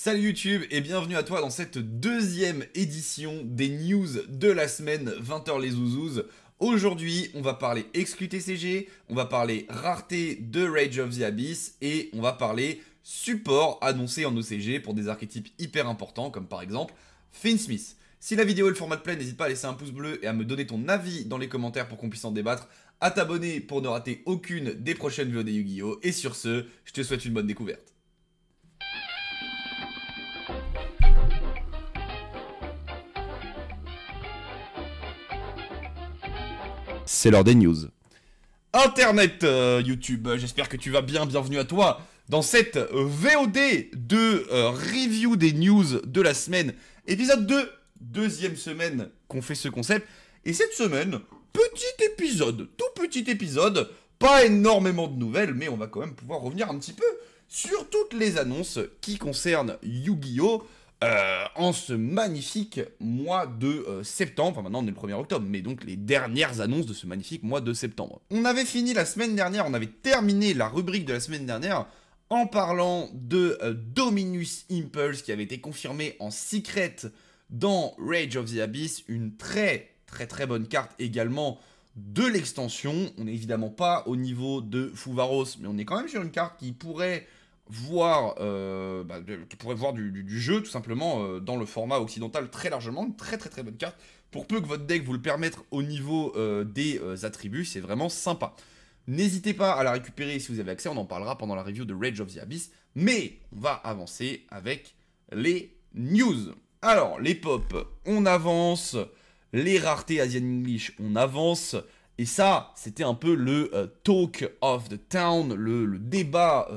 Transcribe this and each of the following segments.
Salut YouTube et bienvenue à toi dans cette deuxième édition des news de la semaine 20h les Ouzouz. Aujourd'hui, on va parler exclu TCG, on va parler rareté de Rage of the Abyss et on va parler support annoncé en OCG pour des archétypes hyper importants comme par exemple Finn Smith. Si la vidéo est le format de n'hésite pas à laisser un pouce bleu et à me donner ton avis dans les commentaires pour qu'on puisse en débattre, à t'abonner pour ne rater aucune des prochaines vidéos des Yu-Gi-Oh! Et sur ce, je te souhaite une bonne découverte. C'est l'heure des news. Internet, euh, YouTube, j'espère que tu vas bien, bienvenue à toi dans cette euh, VOD de euh, review des news de la semaine, épisode 2, deuxième semaine qu'on fait ce concept. Et cette semaine, petit épisode, tout petit épisode, pas énormément de nouvelles, mais on va quand même pouvoir revenir un petit peu sur toutes les annonces qui concernent Yu-Gi-Oh! Euh, en ce magnifique mois de euh, septembre. Enfin, maintenant on est le 1er octobre, mais donc les dernières annonces de ce magnifique mois de septembre. On avait fini la semaine dernière, on avait terminé la rubrique de la semaine dernière en parlant de euh, Dominus Impulse qui avait été confirmé en secret dans Rage of the Abyss, une très très très bonne carte également de l'extension. On n'est évidemment pas au niveau de Fouvaros, mais on est quand même sur une carte qui pourrait voir, euh, bah, voir du, jeu tout simplement euh, dans le format occidental très largement, une très très très bonne carte. Pour peu que votre deck vous le permette au niveau euh, des euh, attributs, c'est vraiment sympa. N'hésitez pas à la récupérer si vous avez accès, on en parlera pendant la review de Rage of the Abyss, mais on va avancer avec les news. Alors, les pop, on avance, les raretés Asian English, on avance, et ça, c'était un peu le talk of the town, le, le débat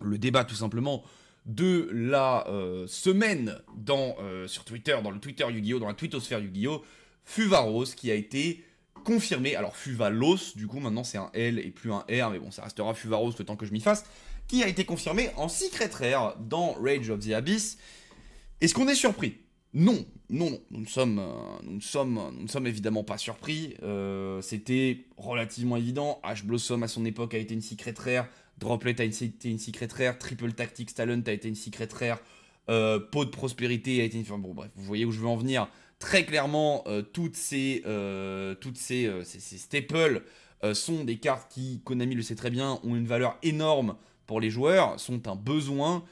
le débat tout simplement de la euh, semaine euh, sur Twitter, dans le Twitter Yu-Gi-Oh!, dans la twittosphère Yu-Gi-Oh! Fuvaros qui a été confirmé, alors Fuvalos, du coup maintenant c'est un L et plus un R, mais bon ça restera Fuvaros le temps que je m'y fasse, qui a été confirmé en Secret Rare dans Rage of the Abyss. Est-ce qu'on est surpris non, non, nous ne sommes, euh, nous sommes, nous sommes évidemment pas surpris. C'était relativement évident. Ash Blossom à son époque a été une secrétaire. Droplet, a été une secret rare. Triple Tactics Talent, a été une secret rare. Euh, Pot de Prospérité a été une... Enfin, bon, bref, vous voyez où je veux en venir. Très clairement, euh, toutes ces, euh, toutes ces, staples sont des cartes qui, Konami le sait très bien, ont une valeur énorme pour les joueurs, sont un besoin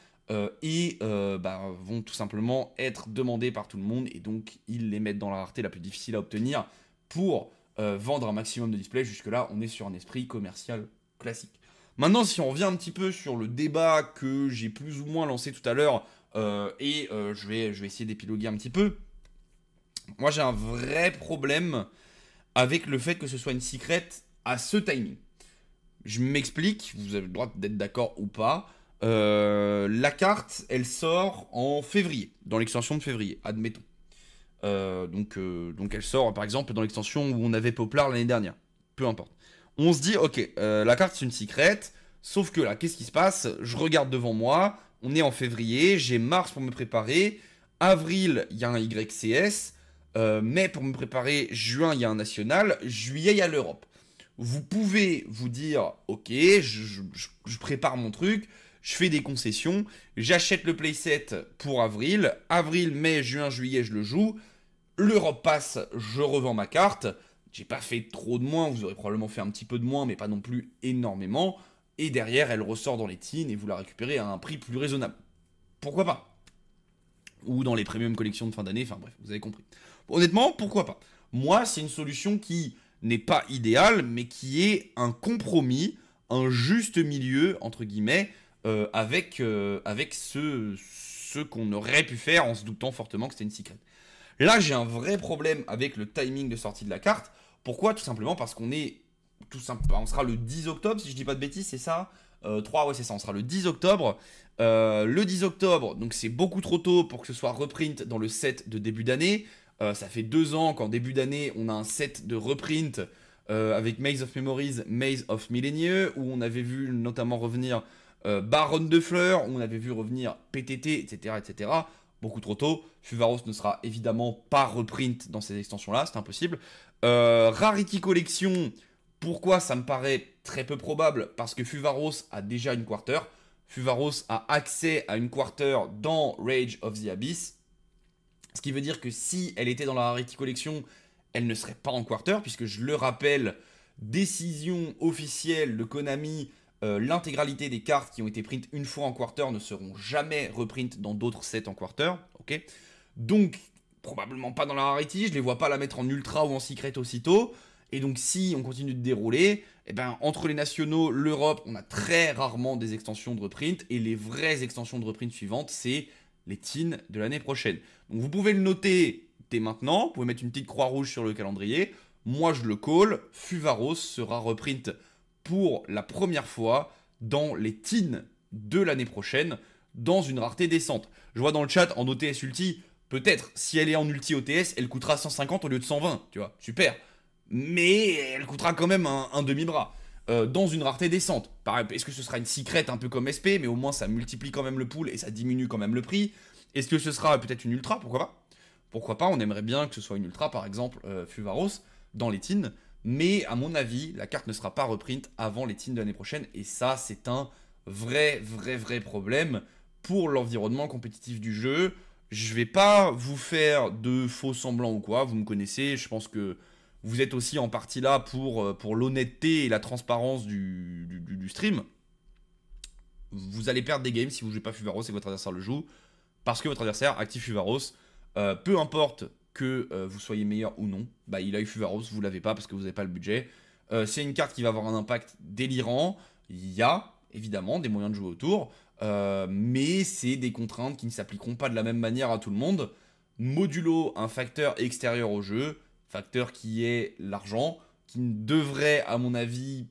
et bah, vont tout simplement être demandées par tout le monde. Et donc, ils les mettent dans la rareté la plus difficile à obtenir pour vendre un maximum de displays. Jusque-là, on est sur un esprit commercial classique. Maintenant, si on revient un petit peu sur le débat que j'ai plus ou moins lancé tout à l'heure, euh, et euh, je, vais, je vais essayer d'épiloguer un petit peu, moi j'ai un vrai problème avec le fait que ce soit une secrète à ce timing. Je m'explique, vous avez le droit d'être d'accord ou pas. Euh, la carte, elle sort en février, dans l'extension de février, admettons. donc, donc elle sort par exemple dans l'extension où on avait Poplar l'année dernière. Peu importe on se dit, ok, euh, la carte c'est une secrète, sauf que là, qu'est-ce qui se passe Je regarde devant moi, on est en février, j'ai mars pour me préparer, avril, il y a un YCS, euh, mai pour me préparer, juin, il y a un national, juillet, il y a l'Europe. Vous pouvez vous dire, ok, je prépare mon truc, je fais des concessions, j'achète le playset pour avril, avril, mai, juin, juillet, je le joue, l'Europe passe, je revends ma carte, j'ai pas fait trop de moins, vous aurez probablement fait un petit peu de moins, mais pas non plus énormément. Et derrière, elle ressort dans les teens et vous la récupérez à un prix plus raisonnable. Pourquoi pas Ou dans les premium collections de fin d'année, enfin bref, vous avez compris. Honnêtement, pourquoi pas Moi, c'est une solution qui n'est pas idéale, mais qui est un compromis, un juste milieu, entre guillemets, euh, avec, euh, avec ce, ce qu'on aurait pu faire en se doutant fortement que c'était une secret. Là, j'ai un vrai problème avec le timing de sortie de la carte, pourquoi Tout simplement parce qu'on est. Tout simple, on sera le 10 octobre, si je dis pas de bêtises, c'est ça 3, euh, ouais, c'est ça, on sera le 10 octobre. Euh, le 10 octobre, donc c'est beaucoup trop tôt pour que ce soit reprint dans le set de début d'année. Euh, ça fait deux ans qu'en début d'année, on a un set de reprint avec Maze of Memories, Maze of Millennium, où on avait vu notamment revenir Baron de Fleurs, où on avait vu revenir PTT, etc. etc beaucoup trop tôt. Fuvaros ne sera évidemment pas reprint dans ces extensions-là, c'est impossible. Euh, Rarity Collection, pourquoi ça me paraît très peu probable Parce que Fuvaros a déjà une quarter. Fuvaros a accès à une quarter dans Rage of the Abyss. Ce qui veut dire que si elle était dans la Rarity Collection, elle ne serait pas en quarter, puisque je le rappelle, décision officielle de Konami euh, l'intégralité des cartes qui ont été print une fois en quarter ne seront jamais reprint dans d'autres sets en quarter. ok donc, probablement pas dans la rarity, je les vois pas la mettre en ultra ou en secret aussitôt. Et donc, si on continue de dérouler, eh ben, entre les nationaux, l'Europe, on a très rarement des extensions de reprint. Et les vraies extensions de reprint suivantes, c'est les teens de l'année prochaine. Donc, vous pouvez le noter dès maintenant. Vous pouvez mettre une petite croix rouge sur le calendrier. Moi, je le call. Fuvaros sera reprint pour la première fois dans les teens de l'année prochaine dans une rareté décente. Je vois dans le chat en OTS ulti, peut-être, si elle est en ulti OTS, elle coûtera 150 au lieu de 120, tu vois, super. Mais elle coûtera quand même un, demi-bras. Euh, dans une rareté décente. Est-ce que ce sera une Secret, un peu comme SP, mais au moins ça multiplie quand même le pool et ça diminue quand même le prix Est-ce que ce sera peut-être une ultra Pourquoi pas Pourquoi pas On aimerait bien que ce soit une ultra, par exemple, euh, Fuvaros, dans les teens. Mais à mon avis, la carte ne sera pas reprint avant les teams de l'année prochaine. Et ça, c'est un vrai, vrai, vrai problème pour l'environnement compétitif du jeu. Je ne vais pas vous faire de faux semblants ou quoi. Vous me connaissez. Je pense que vous êtes aussi en partie là pour, euh, pour l'honnêteté et la transparence du, du, stream. Vous allez perdre des games si vous jouez pas Fuvaros et que votre adversaire le joue. Parce que votre adversaire active Fuvaros. Euh, peu importe que euh, vous soyez meilleur ou non, bah, il a eu Fuvaros, vous l'avez pas parce que vous n'avez pas le budget. c'est euh, une carte qui va avoir un impact délirant. Il y a évidemment des moyens de jouer autour, euh, mais c'est des contraintes qui ne s'appliqueront pas de la même manière à tout le monde. Modulo un facteur extérieur au jeu, facteur qui est l'argent, qui ne devrait à mon avis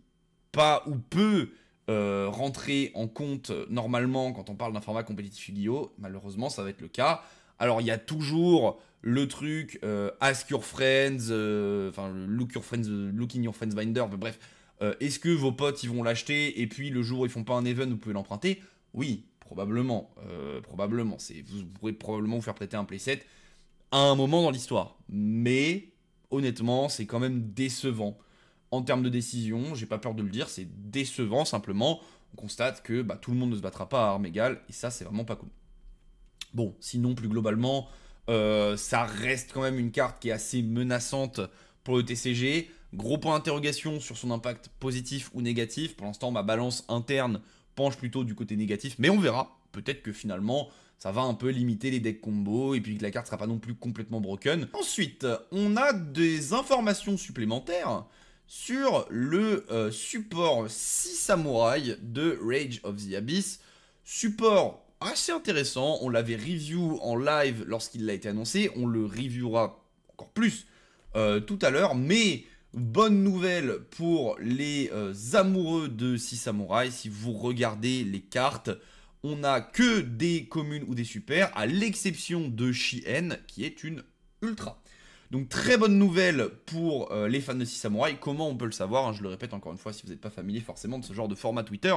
pas ou peu rentrer en compte normalement quand on parle d'un format compétitif yu Malheureusement, ça va être le cas. Alors, il y a toujours le truc euh, Ask Your Friends, euh, enfin Look Your Friends, euh, in Your Friends Binder, bref, est-ce que vos potes ils vont l'acheter et puis le jour où ils font pas un event vous pouvez l'emprunter Oui, probablement, probablement. C'est vous pourrez probablement vous faire prêter un playset à un moment dans l'histoire, mais honnêtement c'est quand même décevant en termes de décision. J'ai pas peur de le dire, c'est décevant simplement. On constate que bah, tout le monde ne se battra pas à armes égales et ça c'est vraiment pas cool. Bon, sinon plus globalement, euh, ça reste quand même une carte qui est assez menaçante pour le TCG. Gros point d'interrogation sur son impact positif ou négatif. Pour l'instant, ma balance interne penche plutôt du côté négatif, mais on verra. Peut-être que finalement, ça va un peu limiter les decks combos et puis que la carte sera pas non plus complètement broken. Ensuite, on a des informations supplémentaires sur le euh, support 6 samouraï de Rage of the Abyss. Support assez intéressant. On l'avait review en live lorsqu'il a été annoncé. On le reviewera encore plus euh, tout à l'heure. Mais bonne nouvelle pour les euh, amoureux de Six Samurai. Si vous regardez les cartes, on n'a que des communes ou des super, à l'exception de Shien, qui est une ultra. Donc très bonne nouvelle pour euh, les fans de Six Samouraïs, Comment on peut le savoir hein, Je le répète encore une fois, si vous n'êtes pas familier forcément de ce genre de format Twitter,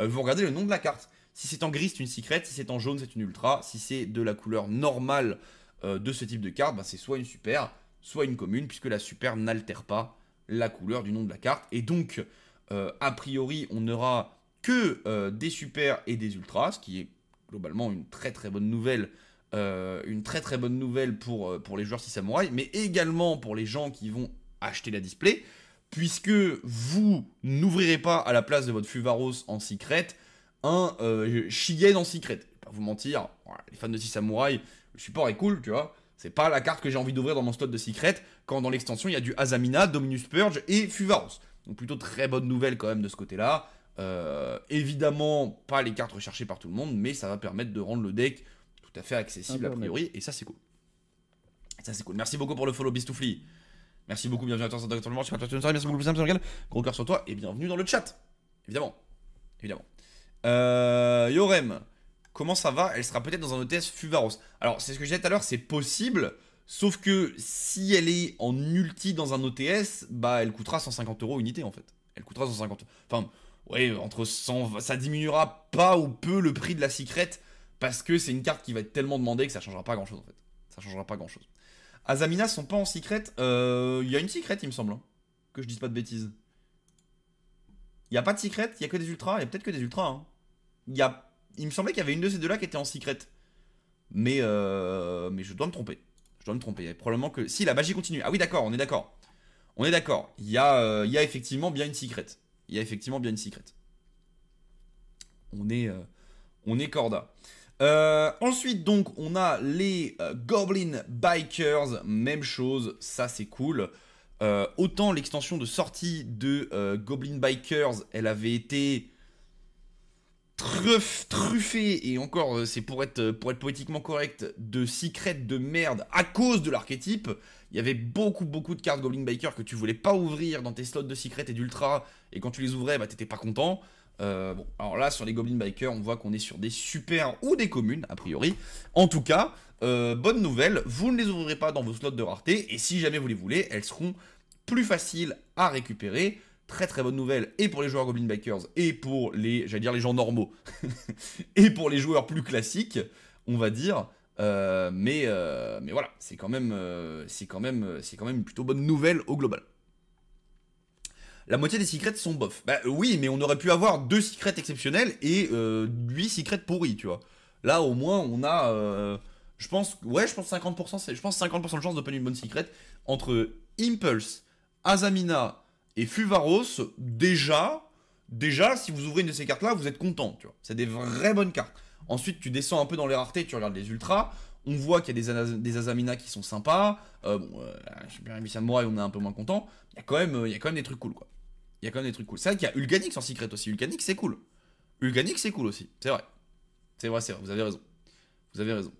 vous regardez le nom de la carte. Si c'est en gris, c'est une secrète, Si c'est en jaune, c'est une ultra. Si c'est de la couleur normale euh, de ce type de carte, bah, c'est soit une super, soit une commune, puisque la super n'altère pas la couleur du nom de la carte. Et donc, euh, a priori, on n'aura que euh, des super et des ultras, ce qui est globalement une très très bonne nouvelle. une très très bonne nouvelle pour, pour les joueurs 6 samouraï, mais également pour les gens qui vont acheter la display, puisque vous n'ouvrirez pas à la place de votre Fuvaros en secret un euh, en secret. vais pas vous mentir, les fans de 6 samouraïs, le support est cool, tu vois. C'est pas la carte que j'ai envie d'ouvrir dans mon slot de secret quand dans l'extension il y a du Azamina, Dominus Purge et Fuvaros. Donc plutôt très bonne nouvelle quand même de ce côté-là. évidemment, pas les cartes recherchées par tout le monde, mais ça va permettre de rendre le deck tout à fait accessible a priori, et ça c'est cool. Ça c'est cool. Merci beaucoup pour le follow Bistoufli. Merci beaucoup, bienvenue à toi, sur le monde, merci beaucoup, Gros cœur sur toi, et bienvenue dans le chat, évidemment. Évidemment. Euh, Yorem, comment ça va Elle sera peut-être dans un OTS Fuvaros. Alors, c'est ce que j'ai dit tout à l'heure, c'est possible. Sauf que si elle est en ulti dans un OTS, bah elle coûtera 150 euros unité en fait. Elle coûtera 150. Enfin, ouais, entre 100, ça diminuera pas ou peu le prix de la secrète parce que c'est une carte qui va être tellement demandée que ça changera pas grand chose en fait. Ça changera pas grand chose. Azamina sont pas en secrète. Il euh, y a une secrète, il me semble. Hein, que je dise pas de bêtises. Il y a pas de secrète, il y a que des ultras, il y a peut-être que des ultras. Hein il me semblait qu'il y avait une de ces deux-là qui était en secret. Mais, euh, mais je dois me tromper. Je dois me tromper. Probablement que. Si, la magie continue. Ah oui, d'accord, on est d'accord. On est d'accord. Il y, euh, il y, a effectivement bien une secret. Il y a effectivement bien une secret. On est, euh, on est corda. ensuite, donc, on a les Goblin Bikers. Même chose, ça c'est cool. autant l'extension de sortie de Goblin Bikers, elle avait été truffé, et encore euh, c'est pour être, euh, pour être poétiquement correct, de secrets de merde à cause de l'archétype. Il y avait beaucoup beaucoup de cartes Goblin Biker que tu voulais pas ouvrir dans tes slots de secrets et d'ultra, et quand tu les ouvrais, bah t'étais pas content. Euh, bon, alors là, sur les Goblin Bikers, on voit qu'on est sur des super ou des communes, a priori. En tout cas, bonne nouvelle, vous ne les ouvrirez pas dans vos slots de rareté, et si jamais vous les voulez, elles seront plus faciles à récupérer très très bonne nouvelle et pour les joueurs Goblin Bikers et pour les, j'allais dire les gens normaux et pour les joueurs plus classiques, on va dire. Euh, mais, euh, mais voilà, c'est quand même, euh, c'est quand même, c'est quand même une plutôt bonne nouvelle au global. La moitié des secrets sont bof. Bah oui, mais on aurait pu avoir deux secrets exceptionnels et huit secrets pourris, tu vois. Là, au moins, on a, je pense, ouais, je pense 50%, c'est je pense 50% de chances de une bonne secrète entre Impulse, Azamina et Fuvaros, déjà, déjà, si vous ouvrez une de ces cartes-là, vous êtes content, tu vois. C'est des vraies bonnes cartes. Ensuite, tu descends un peu dans les raretés, tu regardes les ultras. On voit qu'il y a des, des Azamina qui sont sympas. Euh, bon, euh, de Moray on est un peu moins content. Il y, a quand même, euh, il y a quand même des trucs cool, quoi. Il y a quand même des trucs cool. C'est vrai qu'il y a Ulganix en secret aussi. Ulganix, c'est cool. Ulganix, c'est cool aussi. C'est vrai. C'est vrai, c'est vrai. Vous avez raison. Vous avez raison.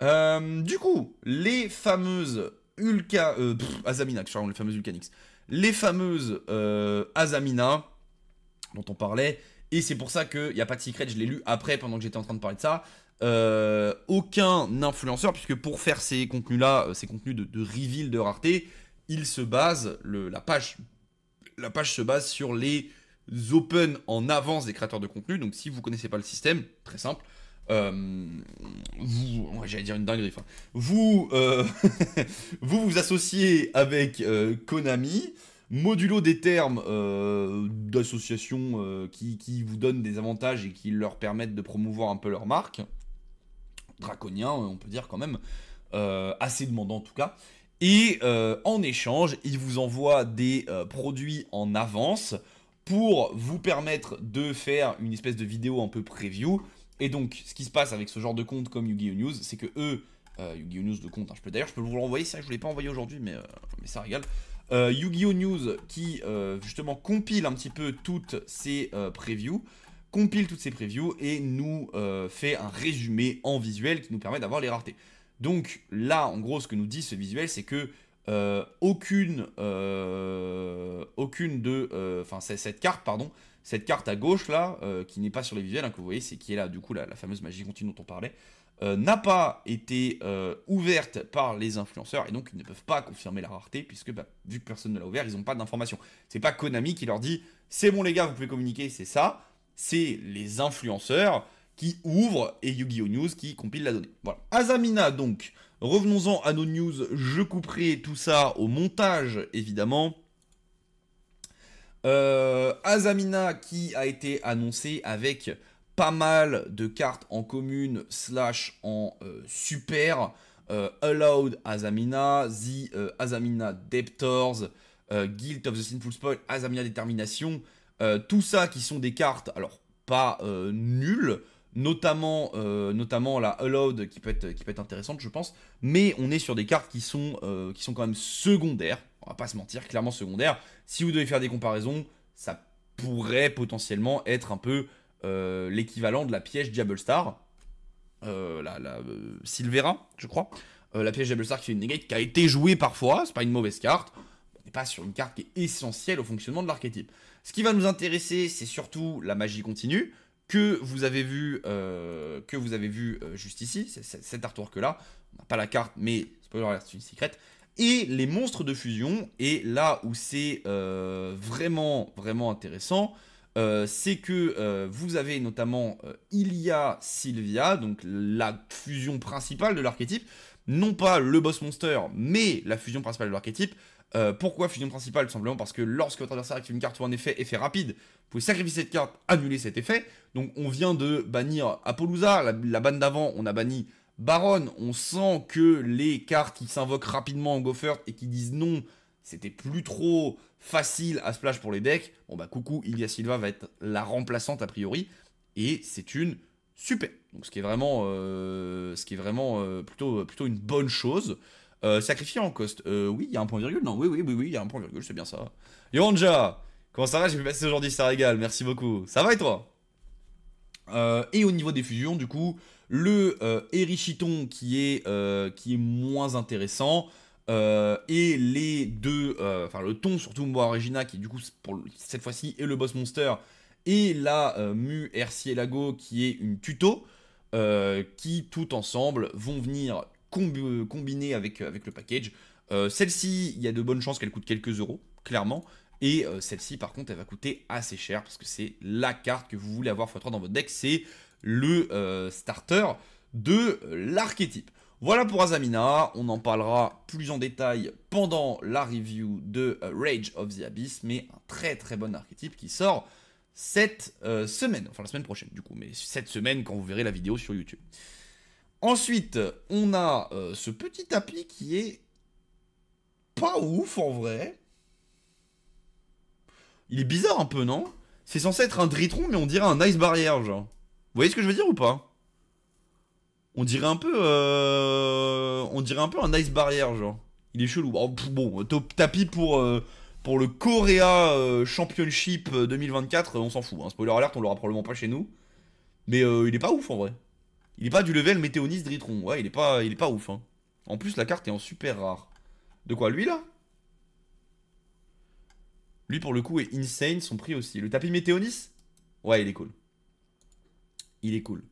Euh, du coup, les fameuses Ulka, euh, Azamina, les fameuses Ulcanix les fameuses euh, Azamina dont on parlait. Et c'est pour ça qu'il n'y a pas de secret, je l'ai lu après pendant que j'étais en train de parler de ça. Euh, aucun influenceur, puisque pour faire ces contenus-là, euh, ces contenus de, reveal de rareté, il se base, le, la, page, la page se base sur les open en avance des créateurs de contenu. Donc si vous ne connaissez pas le système, très simple, euh, vous, j'allais dire une dinguerie, vous, euh, vous vous associez avec euh, Konami, modulo des termes d'association qui, vous donnent des avantages et qui leur permettent de promouvoir un peu leur marque. Draconien, on peut dire quand même. assez demandant en tout cas. Et en échange, ils vous envoient des produits en avance pour vous permettre de faire une espèce de vidéo un peu preview et donc, ce qui se passe avec ce genre de compte comme Yu-Gi-Oh! News, c'est que eux, euh, Yu-Gi-Oh! News de compte, hein, je peux, d'ailleurs, je peux vous l'envoyer, c'est vrai je ne l'ai pas envoyé aujourd'hui, mais, euh, mais ça régale. Euh, Yu-Gi-Oh! News qui, justement, compile un petit peu toutes ces previews, compile toutes ces previews et nous fait un résumé en visuel qui nous permet d'avoir les raretés. Donc, là, en gros, ce que nous dit ce visuel, c'est que aucune, aucune de. Enfin, cette carte, pardon cette carte à gauche là, euh, qui n'est pas sur les visuels, hein, que vous voyez, c'est qui est là, du coup, la, fameuse magie continue dont on parlait, euh, n'a pas été euh, ouverte par les influenceurs et donc ils ne peuvent pas confirmer la rareté puisque bah, vu que personne ne l'a ouvert, ils n'ont pas d'informations. C'est pas Konami qui leur dit c'est bon les gars, vous pouvez communiquer, c'est ça. C'est les influenceurs qui ouvrent et Yu-Gi-Oh News qui compile la donnée. Voilà. Azamina donc. Revenons-en à nos news. Je couperai tout ça au montage évidemment. Euh, Azamina qui a été annoncé avec pas mal de cartes en commune slash en euh, super. Euh, Allowed Azamina, The Azamina Deptors, Guilt of the Sinful Spoil, Azamina Détermination. tout ça qui sont des cartes, alors pas nulles, notamment, notamment la Allowed qui peut, être, qui peut être intéressante, je pense. Mais on est sur des cartes qui sont, qui sont quand même secondaires. On va pas se mentir, clairement secondaires si vous devez faire des comparaisons, ça pourrait potentiellement être un peu euh, l'équivalent de la piège Diable Star. Euh, la, euh, Silvera, je crois. la piège Diable Star qui est une negate qui a été jouée parfois, c'est pas une mauvaise carte. On n'est pas sur une carte qui est essentielle au fonctionnement de l'archétype. Ce qui va nous intéresser, c'est surtout la magie continue que vous avez vu, que vous avez vu juste ici, cette cet artwork là. On n'a pas la carte, mais spoiler c'est une secrète et les monstres de fusion. Et là où c'est euh, vraiment, vraiment intéressant, euh, c'est que euh, vous avez notamment Ilia Sylvia, donc la fusion principale de l'archétype, non pas le boss monster, mais la fusion principale de l'archétype. pourquoi fusion principale Tout simplement parce que lorsque votre adversaire active une carte ou un effet, effet rapide, vous pouvez sacrifier cette carte, annuler cet effet. Donc on vient de bannir Apollousa, la, la banne d'avant, on a banni Baron, on sent que les cartes qui s'invoquent rapidement en Gopher et qui disent non, c'était plus trop facile à splash pour les decks. Bon bah coucou, Ilya Silva va être la remplaçante a priori. Et c'est une super. Donc ce qui est vraiment, euh, ce qui est vraiment euh, plutôt, euh, plutôt une bonne chose. Euh, en cost. oui, il y a un point virgule. Non, oui, oui, oui, oui, il y a un point virgule, c'est bien ça. Yonja Comment ça va J'ai pu passer aujourd'hui, ça régale. Merci beaucoup. Ça va et toi Et au niveau des fusions, du coup, le euh, Erichiton qui est, euh, qui est moins intéressant. Euh, et les deux, enfin le ton surtout moi Regina qui du coup cette fois-ci est le boss monster et la Mu Ercielago, qui est une tuto qui tout ensemble vont venir combiner avec, avec le package. celle-ci, il y a de bonnes chances qu'elle coûte quelques euros, clairement. Et celle-ci, par contre, elle va coûter assez cher parce que c'est la carte que vous voulez avoir x3 dans votre deck. C'est le euh, starter de l'archétype. Voilà pour Azamina, on en parlera plus en détail pendant la review de euh, Rage of the Abyss, mais un très très bon archétype qui sort cette euh, semaine, enfin la semaine prochaine du coup, mais cette semaine quand vous verrez la vidéo sur YouTube. Ensuite, on a ce petit tapis qui est pas ouf en vrai. Il est bizarre un peu, non C'est censé être un Dritron, mais on dirait un Ice Barrier, genre. Vous voyez ce que je veux dire ou pas On dirait un peu... Euh, on dirait un peu un ice barrière, genre. Il est chelou. Oh, bon, tapis pour, euh, pour le Korea euh, Championship 2024, on s'en fout. Hein. Spoiler alert, on l'aura probablement pas chez nous. Mais il est pas ouf en vrai. Il est pas du level Météonis Dritron. Ouais, il est pas, il est pas ouf. Hein. En plus, la carte est en super rare. De quoi, lui là Lui pour le coup est insane, son prix aussi. Le tapis Météonis Ouais, il est cool. Il est cool.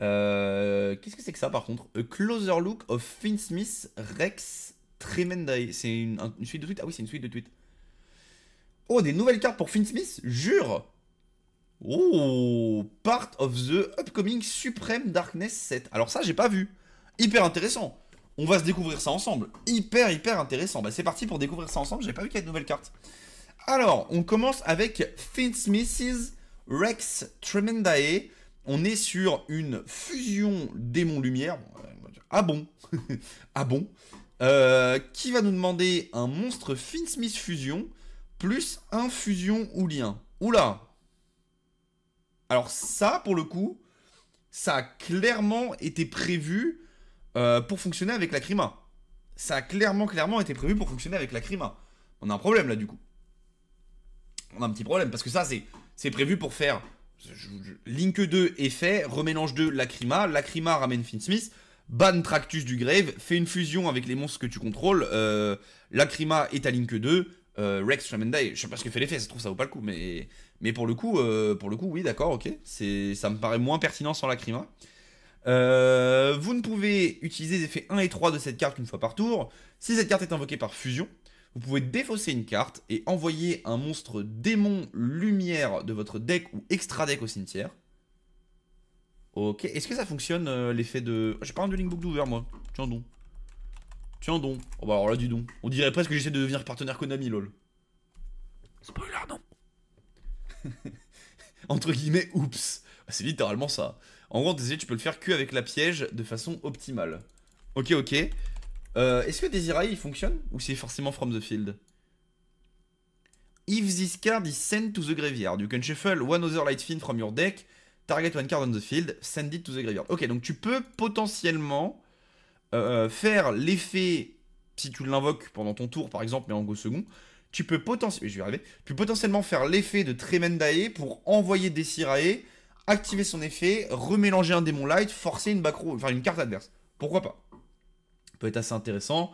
Euh, qu'est-ce que c'est que ça par contre A Closer Look of Finn Smith Rex Tremendae. C'est une, suite de tweets Ah oui, c'est une suite de tweets. Oh, des nouvelles cartes pour Finn Smith Jure Oh Part of the Upcoming Supreme Darkness 7. Alors ça, j'ai pas vu. Hyper intéressant. On va se découvrir ça ensemble. Hyper, hyper intéressant. Bah, c'est parti pour découvrir ça ensemble. J'ai pas vu qu'il y a de nouvelles cartes. Alors, on commence avec Finn Smith's Rex Tremendae on est sur une fusion démon-lumière. Ah bon Ah bon euh, Qui va nous demander un monstre Smith fusion plus un fusion ou lien Oula Alors ça, pour le coup, ça a clairement été prévu euh, pour fonctionner avec la Crima. Ça a clairement, clairement été prévu pour fonctionner avec la Crima. On a un problème là, du coup. On a un petit problème, parce que ça, c'est prévu pour faire Link 2 est fait, remélange 2 Lacrima, Lacrima ramène Finn Smith, ban Tractus du Grave, fait une fusion avec les monstres que tu contrôles, euh, Lacrima est à Link 2, euh, Rex Shamendai, je sais pas ce que fait l'effet, ça se trouve ça vaut pas le coup, mais, mais pour, le coup, euh, pour le coup, oui, d'accord, ok, c'est, ça me paraît moins pertinent sans Lacrima. Euh, vous ne pouvez utiliser les effets 1 et 3 de cette carte qu'une fois par tour. Si cette carte est invoquée par fusion, vous pouvez défausser une carte et envoyer un monstre démon lumière de votre deck ou extra deck au cimetière. Ok, est-ce que ça fonctionne euh, l'effet de... Ah, j'ai pas un Dueling Book d'ouvert moi, tiens donc. Tiens don. Oh bah alors là, du don. On dirait presque que j'essaie de devenir partenaire Konami, lol. Spoiler, non. Entre guillemets, oups. Bah, c'est littéralement ça. En gros, tu peux le faire que avec la piège de façon optimale. Ok, ok. Euh, est-ce que des il fonctionne ou c'est forcément From the Field If this card is sent to the graveyard, you can shuffle one other light fin from your deck, target one card on the field, send it to the graveyard. Ok, donc tu peux potentiellement euh, euh, faire l'effet, si tu l'invoques pendant ton tour par exemple, mais en go second, tu peux, potentiellement, faire l'effet de Tremendae pour envoyer des Desirae, activer son effet, remélanger un démon light, forcer une enfin une carte adverse. Pourquoi pas peut être assez intéressant.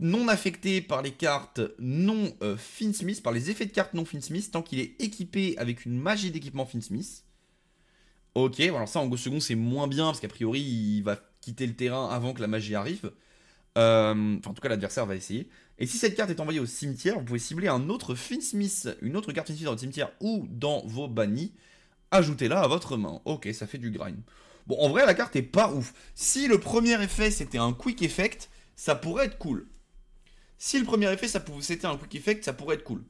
Non affecté par les cartes non Fin euh, Finsmith, par les effets de cartes non Finsmith, tant qu'il est équipé avec une magie d'équipement Finsmith. Ok, alors ça en go second c'est moins bien parce qu'a priori il va quitter le terrain avant que la magie arrive. Euh, en tout cas, l'adversaire va essayer. Et si cette carte est envoyée au cimetière, vous pouvez cibler un autre Finsmith, une autre carte Finsmith dans le cimetière ou dans vos bannis. Ajoutez-la à votre main. Ok, ça fait du grind. Bon, en vrai, la carte est pas ouf. Si le premier effet, c'était un quick effect, ça pourrait être cool. Si le premier effet, ça c'était un quick effect, ça pourrait être cool.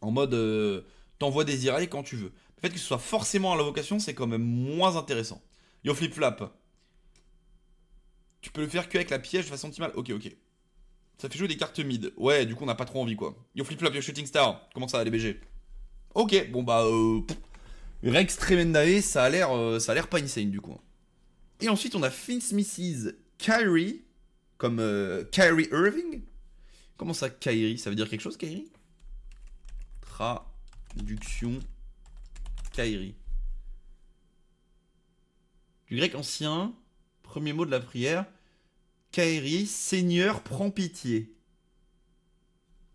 En mode, euh, t'envoies des irailles quand tu veux. Le fait que ce soit forcément à l'invocation, c'est quand même moins intéressant. Yo flip-flap. Tu peux le faire qu'avec la piège de façon optimale. Ok, ok. Ça fait jouer des cartes mid. Ouais, du coup, on n'a pas trop envie, quoi. Yo flip flap yo shooting star. Comment ça, les BG Ok, bon bah... Euh, Rex Tremendae, ça a l'air euh, ça l'air pas insane du coup. Et ensuite, on a Finn Smith's Kyrie, comme euh, Kyrie Irving. Comment ça, Kyrie Ça veut dire quelque chose, Kyrie Traduction Kyrie. Du grec ancien, premier mot de la prière. Kyrie, Seigneur, prends pitié.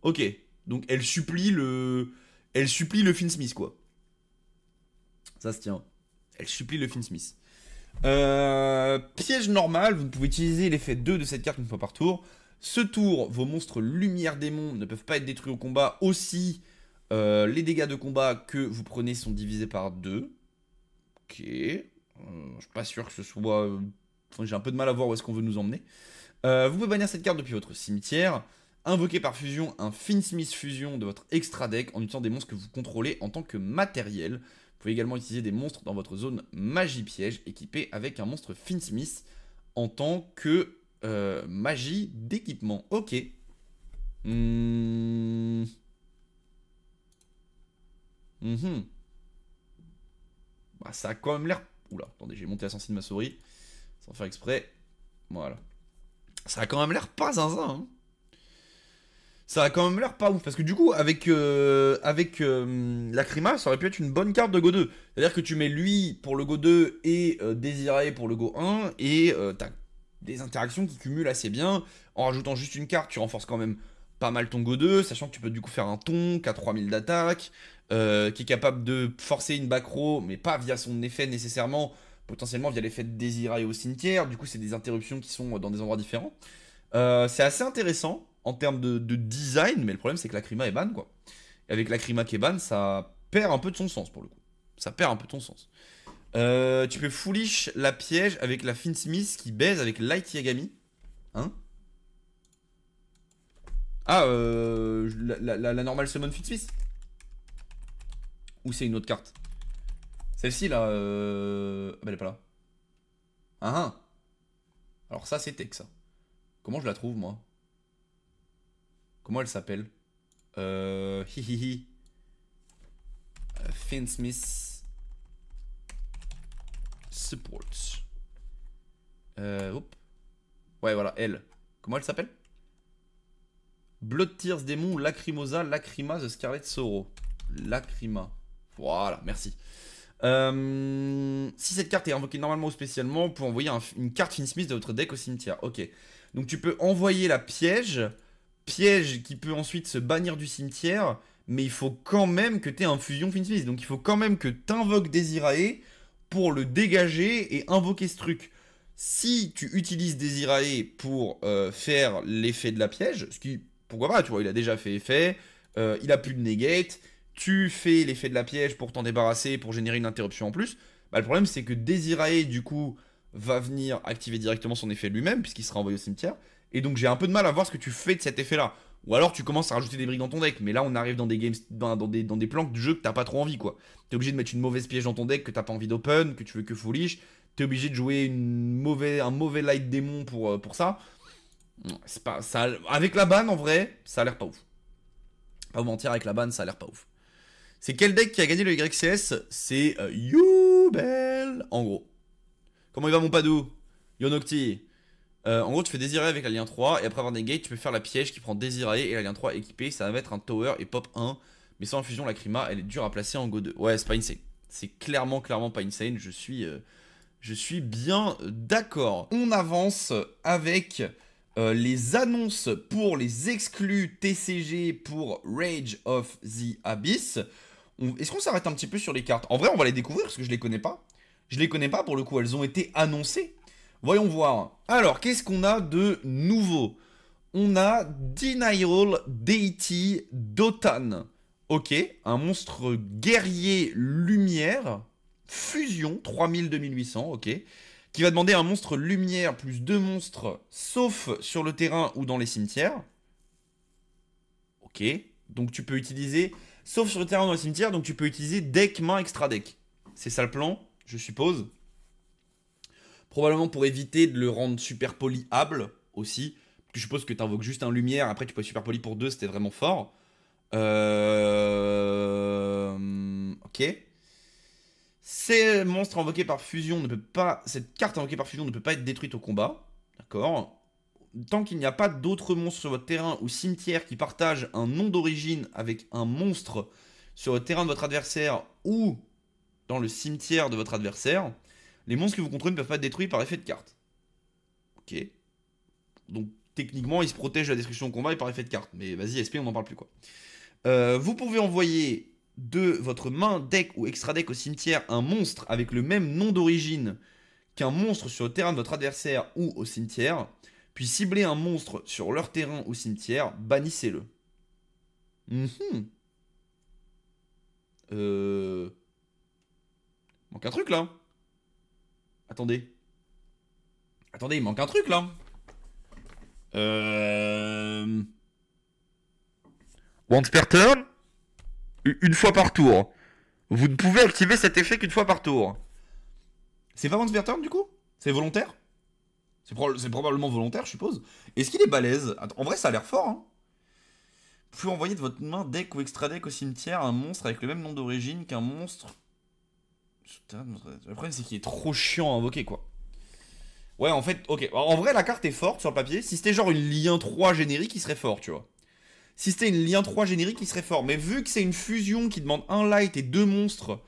Ok, donc elle supplie le, elle supplie le Finn Smith, quoi. Ça se tient. Elle supplie le Finn Smith. Euh, piège normal, vous pouvez utiliser l'effet 2 de cette carte une fois par tour. Ce tour, vos monstres lumière démon ne peuvent pas être détruits au combat. Aussi, euh, les dégâts de combat que vous prenez sont divisés par 2. Ok. Euh, je suis pas sûr que ce soit... J'ai un peu de mal à voir où est-ce qu'on veut nous emmener. vous pouvez bannir cette carte depuis votre cimetière. Invoquer par fusion un Smith fusion de votre extra deck en utilisant des monstres que vous contrôlez en tant que matériel. Vous pouvez également utiliser des monstres dans votre zone magie piège équipés avec un monstre Finsmith en tant que euh, magie d'équipement. Ok. Hmm. Hmm. Bah, ça a quand même l'air... Oula, attendez, j'ai monté la de ma souris sans faire exprès. Voilà. Ça a quand même l'air pas zinzin. Hein ça a quand même l'air pas ouf. Parce que du coup, avec, euh, avec euh, Lacrima, ça aurait pu être une bonne carte de Go 2. C'est-à-dire que tu mets lui pour le Go 2 et euh, Désiré pour le Go 1, et t'as des interactions qui cumulent assez bien. En rajoutant juste une carte, tu renforces quand même pas mal ton Go 2, sachant que tu peux du coup faire un ton qui a 3000 d'attaque, qui est capable de forcer une back mais pas via son effet nécessairement, potentiellement via l'effet de Désiré au cimetière. Du coup, c'est des interruptions qui sont dans des endroits différents. c'est assez intéressant en termes de, design, mais le problème c'est que Lacrima est ban, quoi. Et avec Lacrima qui est ban, ça perd un peu de son sens pour le coup. Ça perd un peu de son sens. Euh, tu peux foolish la piège avec la Finn Smith qui baise avec Light Yagami. Hein Ah, euh, la, normal normale summon Finn Smith Ou c'est une autre carte Celle-ci là. Euh, ah, bah, elle est pas là. Ah, ah, Alors ça, c'est tech ça. Comment je la trouve moi Comment elle s'appelle Euh. Hihihi. Euh, Finn Smith. Supports. Euh, ouais, voilà, elle. Comment elle s'appelle Blood Tears Demon, Lacrimosa, Lacrima, The Scarlet Sorrow. Lacrima. Voilà, merci. Euh, si cette carte est invoquée normalement ou spécialement, vous pouvez envoyer une carte Finsmith de votre deck au cimetière. Ok. Donc tu peux envoyer la piège piège qui peut ensuite se bannir du cimetière, mais il faut quand même que tu aies un fusion Finsmith. Donc il faut quand même que tu invoques Desirae pour le dégager et invoquer ce truc. Si tu utilises Desirae pour euh, faire l'effet de la piège, ce qui, pourquoi pas, tu vois, il a déjà fait effet, euh, il a plus de negate, tu fais l'effet de la piège pour t'en débarrasser, pour générer une interruption en plus, bah, le problème c'est que Desirae du coup, va venir activer directement son effet lui-même, puisqu'il sera envoyé au cimetière. Et donc j'ai un peu de mal à voir ce que tu fais de cet effet-là. Ou alors tu commences à rajouter des briques dans ton deck, mais là on arrive dans des games, dans, des, plans du jeu que t'as pas trop envie quoi. T'es obligé de mettre une mauvaise piège dans ton deck que t'as pas envie d'open, que tu veux que foolish. T'es obligé de jouer une un mauvais light démon euh, pour, ça. C'est pas ça. Avec la banne en vrai, ça a l'air pas ouf. Pas vous mentir, avec la banne, ça a l'air pas ouf. C'est quel deck qui a gagné le YCS C'est euh, Youbel, en gros. Comment il va mon Padou Yonokti euh, en gros, tu fais désirer avec l'alien 3 et après avoir des gates, tu peux faire la piège qui prend désirer et l'alien 3 équipé. Ça va mettre un tower et pop 1. Mais sans fusion, la crima, elle est dure à placer en go 2. Ouais, c'est pas insane. C'est clairement, clairement pas insane. Je suis, euh, je suis bien d'accord. On avance avec euh, les annonces pour les exclus TCG pour Rage of the Abyss. Est-ce qu'on s'arrête un petit peu sur les cartes En vrai, on va les découvrir parce que je les connais pas. Je les connais pas pour le coup. Elles ont été annoncées Voyons voir. Alors, qu'est-ce qu'on a de nouveau On a Denial Deity Dotan. Ok, un monstre guerrier lumière, fusion, 3000 ok. Qui va demander un monstre lumière plus deux monstres, sauf sur le terrain ou dans les cimetières. Ok, donc tu peux utiliser, sauf sur le terrain ou dans les cimetières, donc tu peux utiliser deck, main, extra deck. C'est ça le plan, je suppose probablement pour éviter de le rendre super polyable aussi. Je suppose que tu invoques juste un lumière, après tu peux être super poli pour deux, c'était vraiment fort. Euh... Ok. Ces monstres invoqués par fusion ne peut pas. Cette carte invoquée par fusion ne peut pas être détruite au combat. D'accord Tant qu'il n'y a pas d'autres monstres sur votre terrain ou cimetière qui partagent un nom d'origine avec un monstre sur le terrain de votre adversaire ou dans le cimetière de votre adversaire, les monstres que vous contrôlez ne peuvent pas être détruits par effet de carte. Ok. Donc techniquement, ils se protègent de la destruction au combat et par effet de carte. Mais vas-y, SP, on n'en parle plus quoi. Euh, vous pouvez envoyer de votre main, deck ou extra deck au cimetière un monstre avec le même nom d'origine qu'un monstre sur le terrain de votre adversaire ou au cimetière, puis cibler un monstre sur leur terrain ou cimetière, bannissez-le. Hum Euh. Manque un truc là. Attendez. Attendez, il manque un truc là. Euh... Once turn Une fois par tour. Vous ne pouvez activer cet effet qu'une fois par tour. C'est pas once per du coup C'est volontaire C'est probablement volontaire, je suppose. Est-ce qu'il est balèze En vrai, ça a l'air fort. vous hein. pouvez envoyer de votre main deck ou extra deck au cimetière un monstre avec le même nom d'origine qu'un monstre le problème, c'est qu'il est trop chiant à invoquer, quoi. Ouais, en fait, ok. En vrai, la carte est forte sur le papier. Si c'était genre une lien 3 générique, il serait fort, tu vois. Si c'était une lien 3 générique, il serait fort. Mais vu que c'est une fusion qui demande un light et deux monstres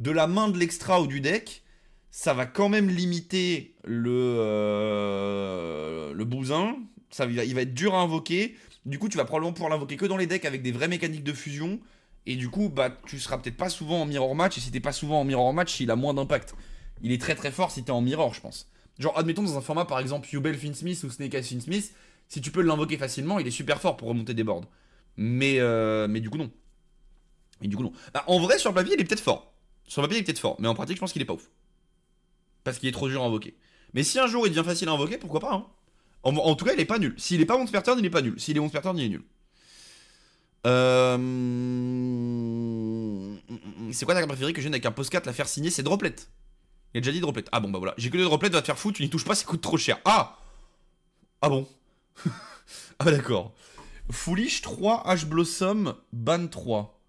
de la main de l'extra ou du deck, ça va quand même limiter le, euh, le bousin. Ça, il va, il, va, être dur à invoquer. Du coup, tu vas probablement pouvoir l'invoquer que dans les decks avec des vraies mécaniques de fusion. Et du coup, bah, tu seras peut-être pas souvent en mirror match. Et si t'es pas souvent en mirror match, il a moins d'impact. Il est très très fort si t'es en mirror, je pense. Genre, admettons dans un format par exemple Yubel Finn Smith ou Snake Finn Smith, si tu peux l'invoquer facilement, il est super fort pour remonter des boards. Mais, euh, mais du coup, non. Et du coup, non. Bah, en vrai, sur le papier, il est peut-être fort. Sur le papier, il est peut-être fort. Mais en pratique, je pense qu'il est pas ouf. Parce qu'il est trop dur à invoquer. Mais si un jour il devient facile à invoquer, pourquoi pas hein. en, tout cas, il est pas nul. S'il est pas monster il est pas nul. S'il est pas il est nul. Euh, C'est quoi ta carte préférée que je viens avec un post 4 la faire signer C'est Droplet. Il a déjà dit Droplet. Ah bon, bah voilà. J'ai que le Droplet, va te faire foutre, tu n'y touches pas, ça coûte trop cher. Ah Ah bon Ah bah d'accord. Foolish 3, H Blossom, Ban 3.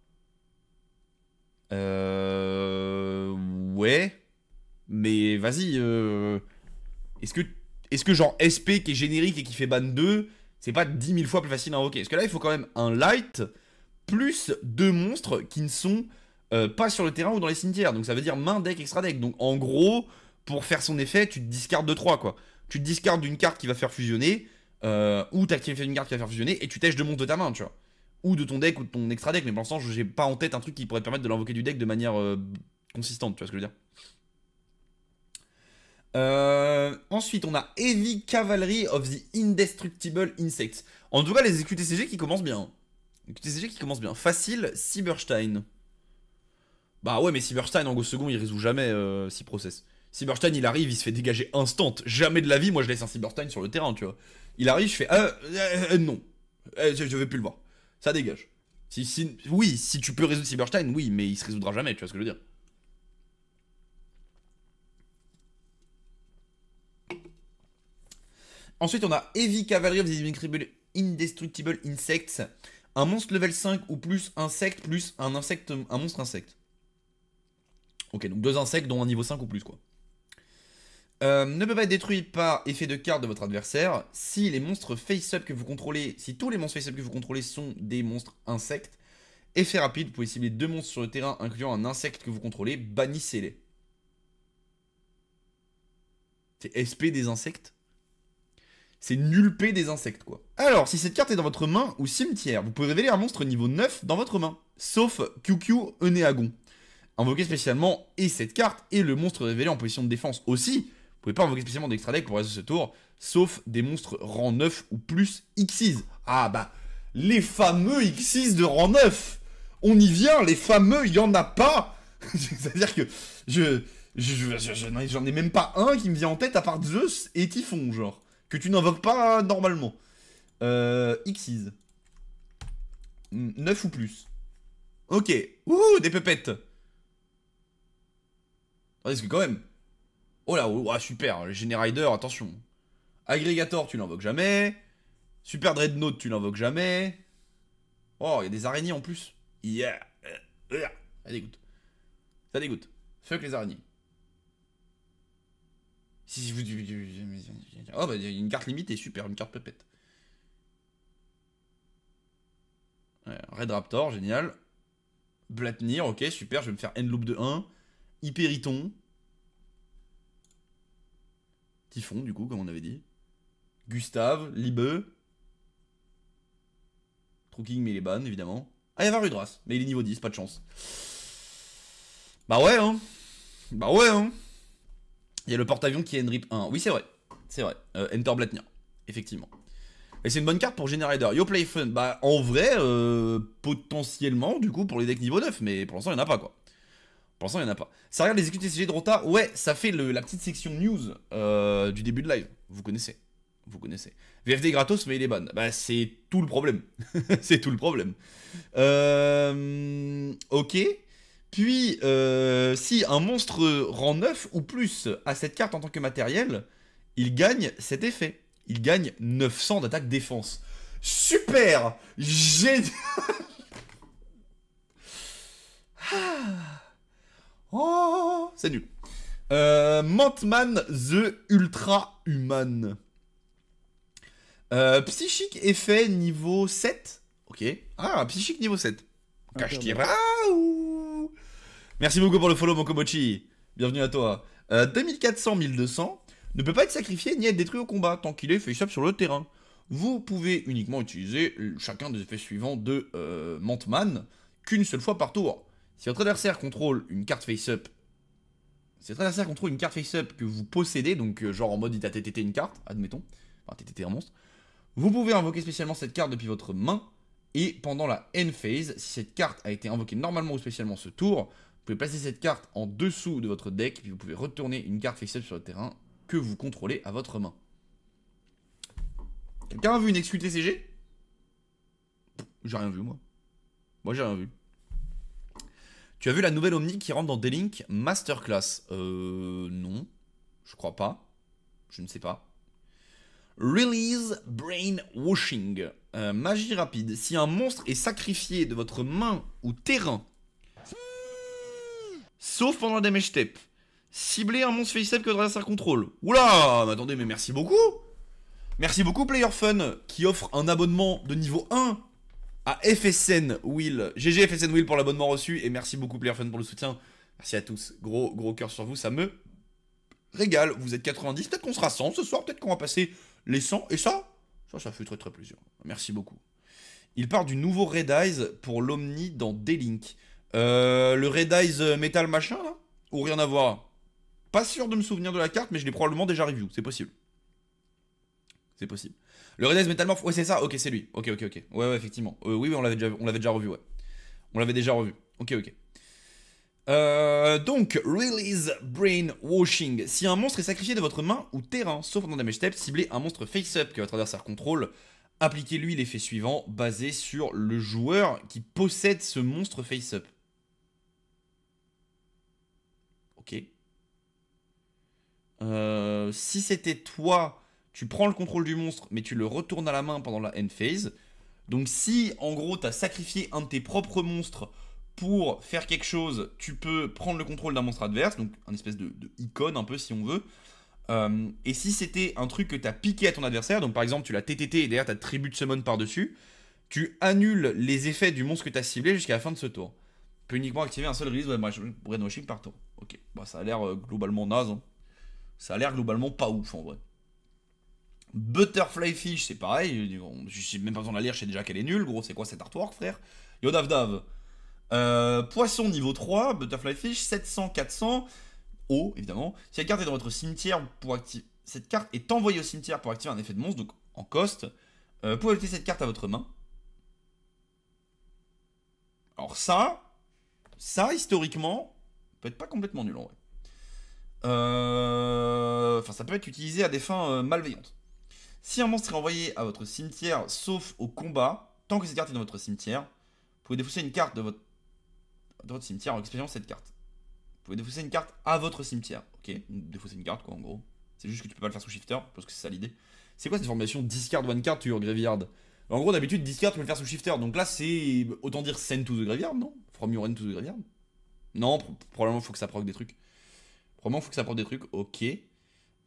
Euh. Ouais. Mais vas-y. Euh, est-ce que. Est-ce que genre SP qui est générique et qui fait ban 2 c'est pas 10 000 fois plus facile à invoquer. Parce que là, il faut quand même un light plus deux monstres qui ne sont euh, pas sur le terrain ou dans les cimetières. Donc ça veut dire main deck, extra deck. Donc en gros, pour faire son effet, tu te discardes de trois quoi. Tu te discardes d'une carte qui va faire fusionner, euh, ou ou t'actives une carte qui va faire fusionner, et tu tèches deux monstres de ta main, tu vois. Ou de ton deck ou de ton extra deck. Mais pour l'instant, j'ai pas en tête un truc qui pourrait permettre de l'invoquer du deck de manière euh, consistante, tu vois ce que je veux dire. Euh, ensuite, on a Heavy Cavalry of the Indestructible Insects. En tout cas, les QTCG qui commencent bien. Hein. QTCG qui commencent bien. Facile, Cyberstein. Bah ouais, mais Cyberstein, en go second, il résout jamais 6 euh, process. Cyberstein, il arrive, il se fait dégager instant. Jamais de la vie, moi je laisse un Cyberstein sur le terrain, tu vois. Il arrive, je fais euh, euh non. Je, je, vais plus le voir. Ça dégage. Si, si, oui, si tu peux résoudre Cyberstein, oui, mais il se résoudra jamais, tu vois ce que je veux dire. Ensuite, on a Heavy Cavalry of the Indestructible Insects. Un monstre level 5 ou plus insecte plus un insecte, un monstre insecte. Ok, donc deux insectes dont un niveau 5 ou plus quoi. Euh, ne peut pas être détruit par effet de carte de votre adversaire si les monstres face-up que vous contrôlez, si tous les monstres face-up que vous contrôlez sont des monstres insectes. Effet rapide, vous pouvez cibler deux monstres sur le terrain incluant un insecte que vous contrôlez, bannissez-les. C'est SP des insectes c'est paix des insectes, quoi. Alors, si cette carte est dans votre main ou cimetière, vous pouvez révéler un monstre niveau 9 dans votre main, sauf QQ Enéagon. Invoquer spécialement et cette carte et le monstre révélé en position de défense aussi. Vous pouvez pas invoquer spécialement d'extra deck pour résoudre ce tour, sauf des monstres rang 9 ou plus Xyz. Ah bah, les fameux Xyz de rang 9 On y vient, les fameux, il y en a pas C'est-à-dire que je... J'en ai même pas un qui me vient en tête à part Zeus et Typhon, genre que tu n'invoques pas hein, normalement. Euh, Xyz. 9 hmm, ou plus. Ok. Ouh, des pépettes. Parce que quand même. Oh là, super. Oh, ah, super, Generider, attention. Aggregator, tu l'invoques jamais. Super Dreadnought, tu l'invoques jamais. Oh, il y a des araignées en plus. Yeah. Euh, euh, ça dégoûte. Ça dégoûte. Fuck les araignées. Si vous. Oh, bah, une carte limitée, super, une carte pépette. Red Raptor, génial. Blatnir, ok, super, je vais me faire N-loop de 1. Hyperiton. Typhon, du coup, comme on avait dit. Gustave, Libe. Truking mais il est évidemment. Ah, il y a Varudras mais il est niveau 10, pas de chance. Bah ouais, hein. Bah ouais, hein. Il y a le porte-avions qui est Rip 1. Oui, c'est vrai. C'est vrai. Euh, Enter Blatnir. Effectivement. Et c'est une bonne carte pour Generator. Yo Play Fun. Bah, en vrai, euh, potentiellement, du coup, pour les decks niveau 9. Mais pour l'instant, il n'y en a pas, quoi. Pour l'instant, il n'y en a pas. Ça regarde les CG de retard. Ouais, ça fait la petite section news euh, du début de live. Vous connaissez. Vous connaissez. VFD gratos, mais il est bon Bah, c'est tout le problème. c'est tout le problème. Euh, ok. Puis, euh, si un monstre rend 9 ou plus à cette carte en tant que matériel, il gagne cet effet. Il gagne 900 d'attaque défense. Super Génial ah. Oh C'est nul. Euh, Mantman the Ultra Human. Euh, psychique effet niveau 7. Ok. Ah, psychique niveau 7. Ah, Cache-tira Merci beaucoup pour le follow, mon Bienvenue à toi. 2400, euh, 1200 ne peut pas être sacrifié ni être détruit au combat tant qu'il est face-up sur le terrain. Vous pouvez uniquement utiliser chacun des effets suivants de euh, Mantman qu'une seule fois par tour. Si votre adversaire contrôle une carte face-up, si votre adversaire contrôle une carte face-up que vous possédez, donc euh, genre en mode il TTT une carte, admettons, enfin TTT un monstre, vous pouvez invoquer spécialement cette carte depuis votre main et pendant la end phase, si cette carte a été invoquée normalement ou spécialement ce tour, vous pouvez placer cette carte en dessous de votre deck, puis vous pouvez retourner une carte fixable sur le terrain que vous contrôlez à votre main. Quelqu'un a vu une excuse TCG J'ai rien vu, moi. Moi, j'ai rien vu. Tu as vu la nouvelle Omni qui rentre dans D-Link Masterclass Euh, non. Je crois pas. Je ne sais pas. Release Brainwashing. Euh, magie rapide. Si un monstre est sacrifié de votre main ou terrain sauf pendant la damage step. Cibler un monstre face que grâce sa contrôle. Oula, mais attendez, mais merci beaucoup Merci beaucoup PlayerFun qui offre un abonnement de niveau 1 à FSN Will. GG FSN Will pour l'abonnement reçu et merci beaucoup PlayerFun pour le soutien. Merci à tous. Gros gros cœur sur vous, ça me régale. Vous êtes 90, peut-être qu'on sera 100 ce soir, peut-être qu'on va passer les 100 et ça ça ça fait très très plaisir. Merci beaucoup. Il part du nouveau Red Eyes pour l'Omni dans D-Link. Euh, le Red Eyes Metal machin, Ou rien à voir Pas sûr de me souvenir de la carte, mais je l'ai probablement déjà review. C'est possible. C'est possible. Le Red Eyes Metal Morph, ouais, c'est ça. Ok, c'est lui. Ok, ok, ok. Ouais, ouais, effectivement. Euh, oui, on l'avait déjà, on l'avait déjà revu, ouais. On l'avait déjà revu. Ok, ok. Euh, donc, release brainwashing. Si un monstre est sacrifié de votre main ou terrain, sauf dans damage step, ciblez un monstre face-up que votre adversaire contrôle. Appliquez-lui l'effet suivant basé sur le joueur qui possède ce monstre face-up. Ok. Euh, si c'était toi, tu prends le contrôle du monstre, mais tu le retournes à la main pendant la end phase. Donc si en gros t'as sacrifié un de tes propres monstres pour faire quelque chose, tu peux prendre le contrôle d'un monstre adverse, donc un espèce de, icône un peu si on veut. Euh, et si c'était un truc que t'as piqué à ton adversaire, donc par exemple tu l'as TTT et derrière t'as tribu de summon par-dessus, tu annules les effets du monstre que t'as ciblé jusqu'à la fin de ce tour. Tu peux uniquement activer un seul release brainwashing par tour. Ok, bah, ça a l'air euh, globalement naze. Hein. Ça a l'air globalement pas ouf en vrai. Butterfly Fish, c'est pareil. sais même pas besoin de la lire, je sais déjà qu'elle est nulle. Gros, c'est quoi cet artwork, frère Yodavdav. Euh, poisson niveau 3, Butterfly Fish, 700, 400. Oh, évidemment. Si la carte est dans votre cimetière pour activer. Cette carte est envoyée au cimetière pour activer un effet de monstre, donc en cost. Euh, vous pouvez ajouter cette carte à votre main. Alors ça, ça historiquement, peut être pas complètement nul en vrai. Euh, enfin, ça peut être utilisé à des fins euh, malveillantes. Si un monstre est envoyé à votre cimetière, sauf au combat, tant que cette carte est dans votre cimetière, vous pouvez défausser une carte de votre, cimetière en expérimentant cette carte. Vous pouvez défausser une carte à votre cimetière. Ok, défausser une carte quoi en gros. C'est juste que tu peux pas le faire sous shifter, parce que c'est ça l'idée. C'est quoi cette formation discard one card to your graveyard En gros, d'habitude, discard tu peux le faire sous shifter, donc là c'est autant dire send to the graveyard, non From your end to the graveyard non, probablement faut que ça proc des trucs. Probablement faut que ça proc des trucs, ok.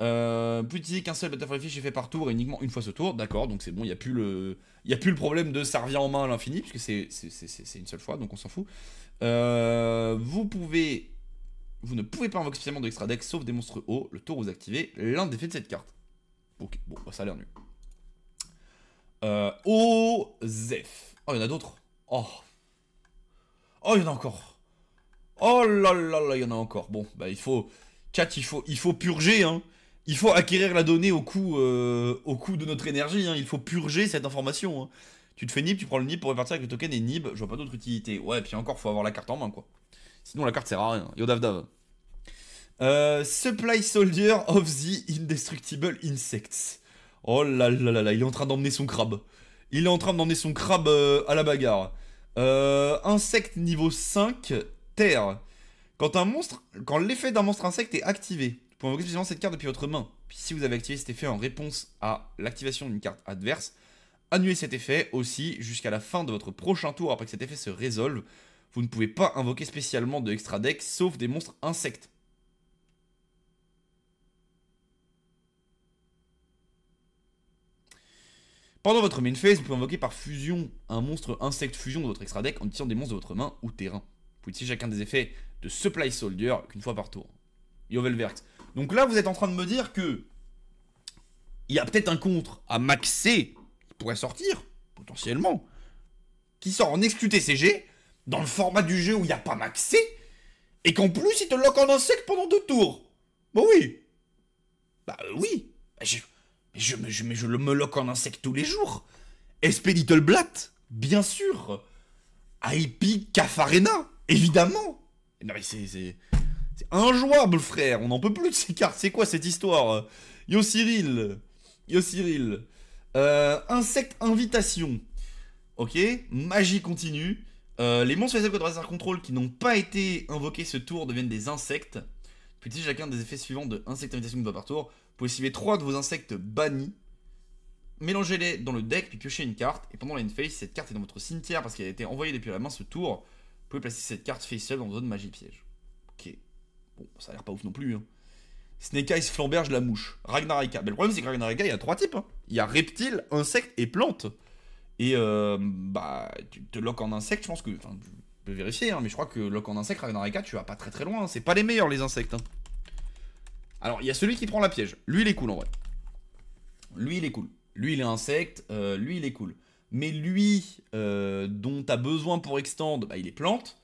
Euh, plus qu'un seul the fish est fait par tour et uniquement une fois ce tour, d'accord, donc c'est bon, il n'y a, plus le... Y a plus le problème de ça revient en main à l'infini, puisque c'est une seule fois, donc on s'en fout. Euh, vous pouvez. Vous ne pouvez pas invoquer spécialement de deck sauf des monstres hauts, le tour vous activez l'un des faits de cette carte. Ok, bon, bah, ça a l'air nul. Euh, oh, Oh, il y en a d'autres. Oh. Oh, il y en a encore. Oh là là là, il y en a encore. Bon, bah il faut... Chat, il faut, il faut purger, hein. Il faut acquérir la donnée au coût, euh, au de notre énergie, hein. Il faut purger cette information, hein. Tu te fais nib, tu prends le nib pour répartir avec le token et nib, je vois pas d'autre utilité. Ouais, et puis encore, faut avoir la carte en main, quoi. Sinon, la carte sert à rien. Yo, euh, supply Soldier of the Indestructible Insects. Oh là là là là, il est en train d'emmener son crabe. Il est en train d'emmener son crabe euh, à la bagarre. insecte niveau 5, quand un monstre, quand l'effet d'un monstre insecte est activé, vous pouvez invoquer spécialement cette carte depuis votre main. Puis si vous avez activé cet effet en réponse à l'activation d'une carte adverse, annulez cet effet aussi jusqu'à la fin de votre prochain tour après que cet effet se résolve. Vous ne pouvez pas invoquer spécialement de extra deck sauf des monstres insectes. Pendant votre main phase, vous pouvez invoquer par fusion un monstre insecte fusion de votre extra deck en tirant des monstres de votre main ou terrain. Vous chacun des effets de Supply Soldier qu'une fois par tour. Yovelvert. Donc là, vous êtes en train de me dire que il y a peut-être un contre à maxer qui pourrait sortir, potentiellement, qui sort en TCG, dans le format du jeu où il n'y a pas maxé, et qu'en plus il te lock en insecte pendant deux tours. Bah oui Bah euh, oui bah, je, je, mais je, le me lock en insecte tous les jours SP Little Blatt Bien sûr IP Cafarena Évidemment Non mais c'est... C'est injouable, frère. On n'en peut plus de ces cartes. C'est quoi cette histoire Yo Cyril. Yo Cyril. Euh, insecte invitation. Ok. Magie continue. Euh, les monstres de contre Control qui n'ont pas été invoqués ce tour deviennent des insectes. Puis chacun des effets suivants de insecte invitation va par tour. Vous pouvez cibler 3 de vos insectes bannis. Mélangez-les dans le deck, puis piochez une carte. Et pendant la phase, cette carte est dans votre cimetière parce qu'elle a été envoyée depuis la main ce tour. Vous pouvez placer cette carte face seule dans zone magie piège. Ok. Bon, ça a l'air pas ouf non plus. Hein. Snake Eyes flamberge la mouche. Ragnarika. Mais le problème, c'est que il y a trois types. Hein. Il y a reptiles, insectes et plantes. Et euh, bah, tu te loques en insecte, je pense que. Enfin, tu peux vérifier, hein, mais je crois que lock en insecte, Ragnarika, tu vas pas très très loin. Hein. C'est pas les meilleurs, les insectes. Alors, il y a celui qui prend la piège. Lui, il est cool en vrai. Lui, il est cool. Lui, il est insecte. Euh, lui, il est cool mais lui euh, dont t'as besoin pour extend, bah, il est plante.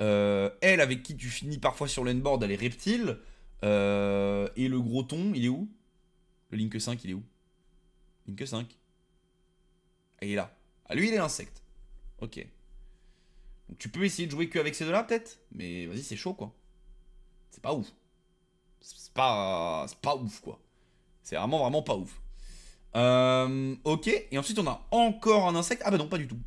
Euh, elle avec qui tu finis parfois sur l'endboard, elle est reptile. Euh, et le gros ton, il est où Le Link 5, il est où Link 5. il est là. Ah, lui, il est insecte. Ok. Donc tu peux essayer de jouer que avec ces deux-là, peut-être Mais vas-y, c'est chaud, quoi. C'est pas ouf. C'est pas, pas ouf, quoi. C'est vraiment, vraiment pas ouf. Euh, ok, et ensuite on a encore un insecte. Ah bah non, pas du tout.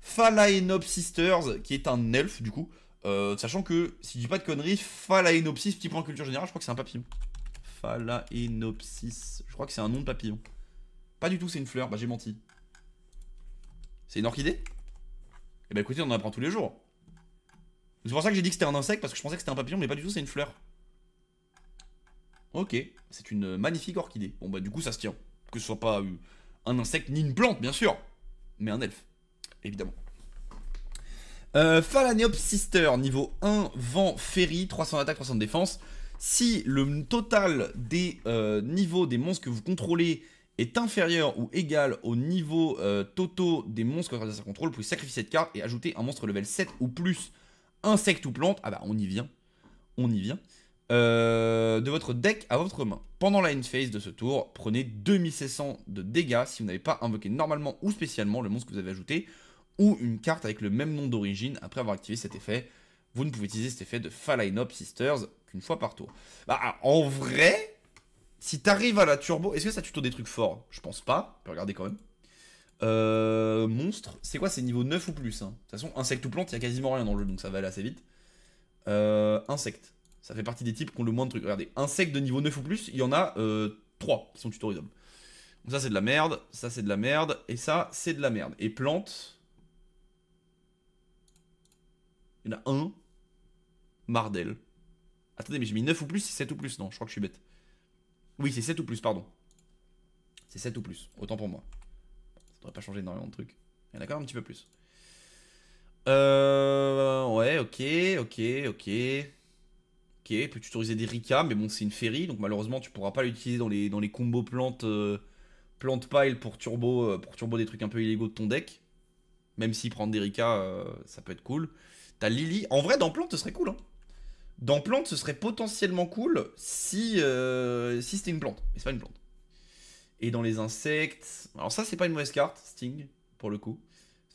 Phalaenopsisters, qui est un elfe du coup. Euh, sachant que, si je dis pas de conneries, Phalaenopsis, petit point culture générale, je crois que c'est un papillon. Phalaenopsis, je crois que c'est un nom de papillon. Pas du tout, c'est une fleur, bah j'ai menti. C'est une orchidée Eh bah écoutez, on en apprend tous les jours. C'est pour ça que j'ai dit que c'était un insecte, parce que je pensais que c'était un papillon, mais pas du tout, c'est une fleur. Ok, c'est une magnifique orchidée. Bon bah du coup ça se tient que soit pas euh, un insecte ni une plante, bien sûr, mais un elfe, évidemment. Euh, Sister, niveau 1, vent, ferry, 300 attaques, 300 défense. Si le total des euh, niveaux des monstres que vous contrôlez est inférieur ou égal au niveau total euh, totaux des monstres que vous contrôle, vous pouvez sacrifier cette carte et ajouter un monstre level 7 ou plus, insecte ou plante. Ah bah on y vient, on y vient. Euh, de votre deck à votre main. Pendant la end phase de ce tour, prenez 2600 de dégâts si vous n'avez pas invoqué normalement ou spécialement le monstre que vous avez ajouté, ou une carte avec le même nom d'origine après avoir activé cet effet. Vous ne pouvez utiliser cet effet de Fall Up Sisters qu'une fois par tour. Bah, en vrai, si t'arrives à la turbo, est-ce que ça tuto des trucs forts Je pense pas, regardez quand même. Euh, monstre, c'est quoi C'est niveau 9 ou plus hein De toute façon, insecte ou plante, il y a quasiment rien dans le jeu, donc ça va aller assez vite. Euh, insecte. Ça fait partie des types qui ont le moins de trucs. Regardez, insectes de niveau 9 ou plus, il y en a 3 euh, qui sont tutorisables. Donc ça c'est de la merde, ça c'est de la merde, et ça c'est de la merde. Et plantes. Il y en a un. Mardel. Attendez, mais j'ai mis 9 ou plus, c'est 7 ou plus. Non, je crois que je suis bête. Oui, c'est 7 ou plus, pardon. C'est 7 ou plus, autant pour moi. Ça devrait pas changer énormément de trucs. Il y en a quand même un petit peu plus. Euh. Ouais, ok, ok, ok. Ok, peut tutoriser des Rika, mais bon, c'est une ferry, donc malheureusement, tu pourras pas l'utiliser dans les, dans les combos plantes euh, plante pile pour turbo, euh, pour turbo des trucs un peu illégaux de ton deck. Même si prendre des Rika, euh, ça peut être cool. T'as Lily. En vrai, dans plante, ce serait cool. Hein. Dans plante, ce serait potentiellement cool si, si c'était une plante. Mais c'est pas une plante. Et dans les insectes. Alors, ça, c'est pas une mauvaise carte, Sting, pour le coup.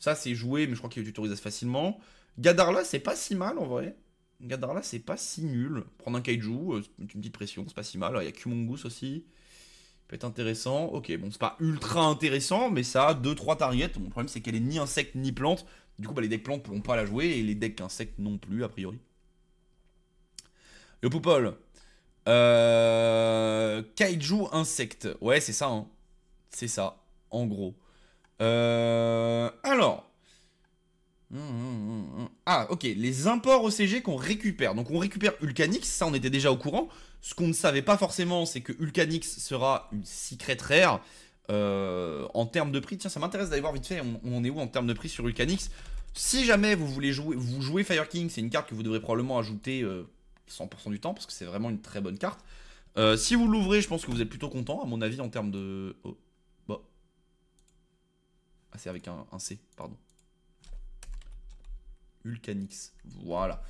Ça, c'est joué, mais je crois qu'il est tutorisé facilement. Gadarla, c'est pas si mal en vrai là, c'est pas si nul. Prendre un kaiju, euh, c'est une petite pression, c'est pas si mal. Il y a Kumongus aussi. Ça peut être intéressant. Ok, bon, c'est pas ultra intéressant, mais ça a 2-3 targets. Mon problème, c'est qu'elle est ni insecte ni plante. Du coup, bah, les decks plantes pourront pas la jouer et les decks insectes non plus, a priori. Le Poupole. Euh... Kaiju insecte. Ouais, c'est ça, hein. C'est ça, en gros. Euh, alors. Hum, hum, hum, ah, ok, les imports OCG qu'on récupère. Donc on récupère Ulcanix, ça on était déjà au courant. Ce qu'on ne savait pas forcément, c'est que Ulcanix sera une secret rare. Euh, en termes de prix, tiens, ça m'intéresse d'aller voir vite fait, on, est où en termes de prix sur Ulcanix Si jamais vous voulez jouer, vous jouez Fire King, c'est une carte que vous devrez probablement ajouter 100% euh, du temps, parce que c'est vraiment une très bonne carte. Euh, si vous l'ouvrez, je pense que vous êtes plutôt content, à mon avis, en termes de... Oh. Bah. Ah, c'est avec un, un C, pardon vulcanix Voilà.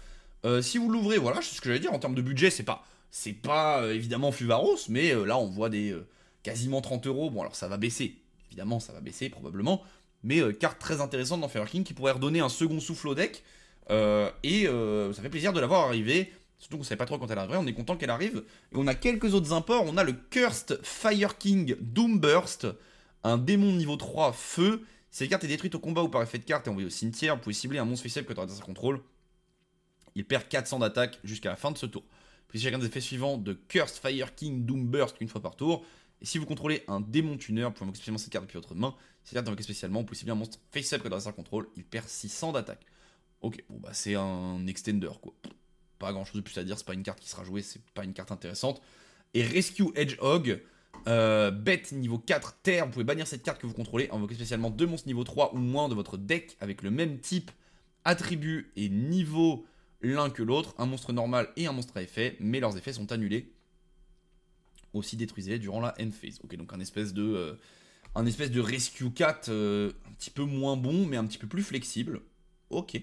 Euh, si vous l'ouvrez, voilà, c'est ce que j'allais dire. En termes de budget, c'est pas, c'est pas euh, évidemment Fuvaros, mais euh, là on voit des quasiment 30 euros. Bon, alors ça va baisser. Évidemment, ça va baisser probablement. Mais carte très intéressante dans Fire King qui pourrait redonner un second souffle au deck. et ça fait plaisir de l'avoir arrivé. Surtout qu'on ne savait pas trop quand elle arriverait, on est content qu'elle arrive. Et on a quelques autres imports, on a le Cursed Fire King Doomburst, un démon niveau 3 feu si carte est détruite au combat ou par effet de carte et envoyée au cimetière, vous pouvez cibler un monstre spécial que dans sa contrôle. Il perd 400 d'attaque jusqu'à la fin de ce tour. Puis chacun des effets suivants de Curse, Fire King, Doom Burst une fois par tour. Et si vous contrôlez un démon tuner, vous pouvez invoquer spécialement cette carte depuis votre main. Cette carte invoquée spécialement, vous pouvez cibler un monstre face-up que dans sa contrôle. Il perd 600 d'attaque. Ok, bon bah c'est un extender quoi. Pas grand chose de plus à dire, c'est pas une carte qui sera jouée, c'est pas une carte intéressante. Et Rescue Edgehog. Euh, bête niveau 4 terre, vous pouvez bannir cette carte que vous contrôlez, invoquer spécialement deux monstres niveau 3 ou moins de votre deck avec le même type, attribut et niveau l'un que l'autre, un monstre normal et un monstre à effet, mais leurs effets sont annulés. Aussi détruisez durant la end phase. Ok, donc un espèce de, euh, espèce de rescue cat euh, un petit peu moins bon, mais un petit peu plus flexible. Ok.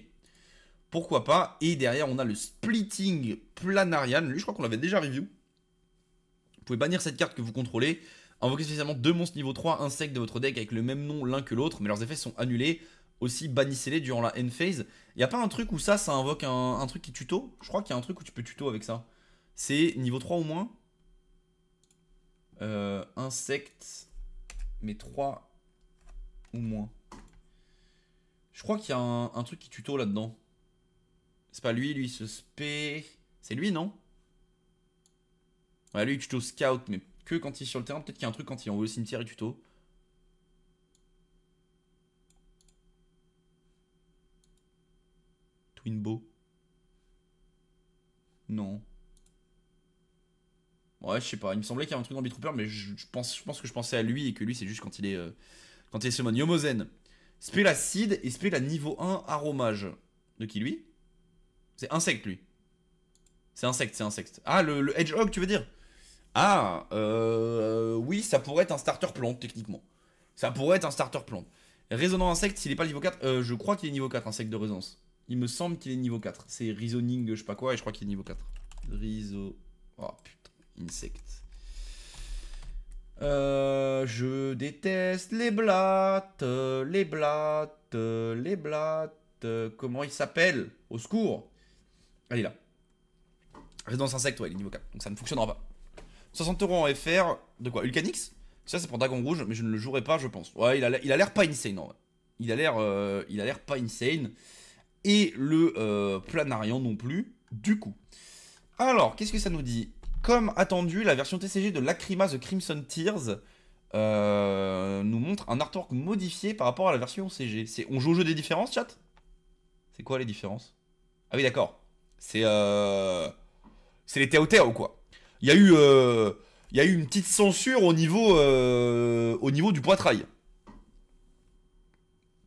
Pourquoi pas Et derrière, on a le Splitting Planarian. Lui, je crois qu'on l'avait déjà review pouvez bannir cette carte que vous contrôlez, invoquez spécialement deux monstres niveau 3 insectes de votre deck avec le même nom l'un que l'autre, mais leurs effets sont annulés. Aussi bannissez-les durant la end phase. Il a pas un truc où ça, ça invoque un, truc qui tuto Je crois qu'il y a un truc où tu peux tuto avec ça. C'est niveau 3 ou moins. Euh, insectes, mais 3 ou moins. Je crois qu'il y a un, truc qui tuto là-dedans. C'est pas lui, lui, ce spé. C'est lui, non Ouais, lui, tuto scout, mais que quand il est sur le terrain. Peut-être qu'il y a un truc quand il est le au cimetière et tuto. Twinbo. Non. Ouais, je sais pas. Il me semblait qu'il y avait un truc dans Bitrooper, mais je, pense, que je pensais à lui et que lui, c'est juste quand il est, euh, quand il est summon. Yomozen. Spell acide et spell à niveau 1 aromage. De qui lui C'est insecte lui. C'est insecte, c'est insecte. Ah, le, le hedgehog, tu veux dire ah, euh, oui, ça pourrait être un starter plante, techniquement. Ça pourrait être un starter plante. Résonant insecte, s'il n'est pas niveau 4, euh, je crois qu'il est niveau 4, insecte de résonance. Il me semble qu'il est niveau 4. C'est Rizoning je sais pas quoi, et je crois qu'il est niveau 4. Riso. Oh putain, insecte. Euh, je déteste les blattes, les blattes, les blattes. Comment il s'appelle Au secours. Allez là. Résonance insecte, ouais, il est niveau 4. Donc ça ne fonctionnera pas. 60 euros en FR, de quoi Ulcanix Ça c'est pour Dragon Rouge, mais je ne le jouerai pas, je pense. Ouais, il a l'air pas insane en vrai. Il a l'air euh, pas insane. Et le euh, Planarian non plus, du coup. Alors, qu'est-ce que ça nous dit Comme attendu, la version TCG de Lacrima The Crimson Tears euh, nous montre un artwork modifié par rapport à la version CG. On joue au jeu des différences, chat C'est quoi les différences Ah oui, d'accord. C'est... C'est les Théo ou quoi il y a eu, euh, eu une petite censure au niveau, euh, au niveau du poitrail.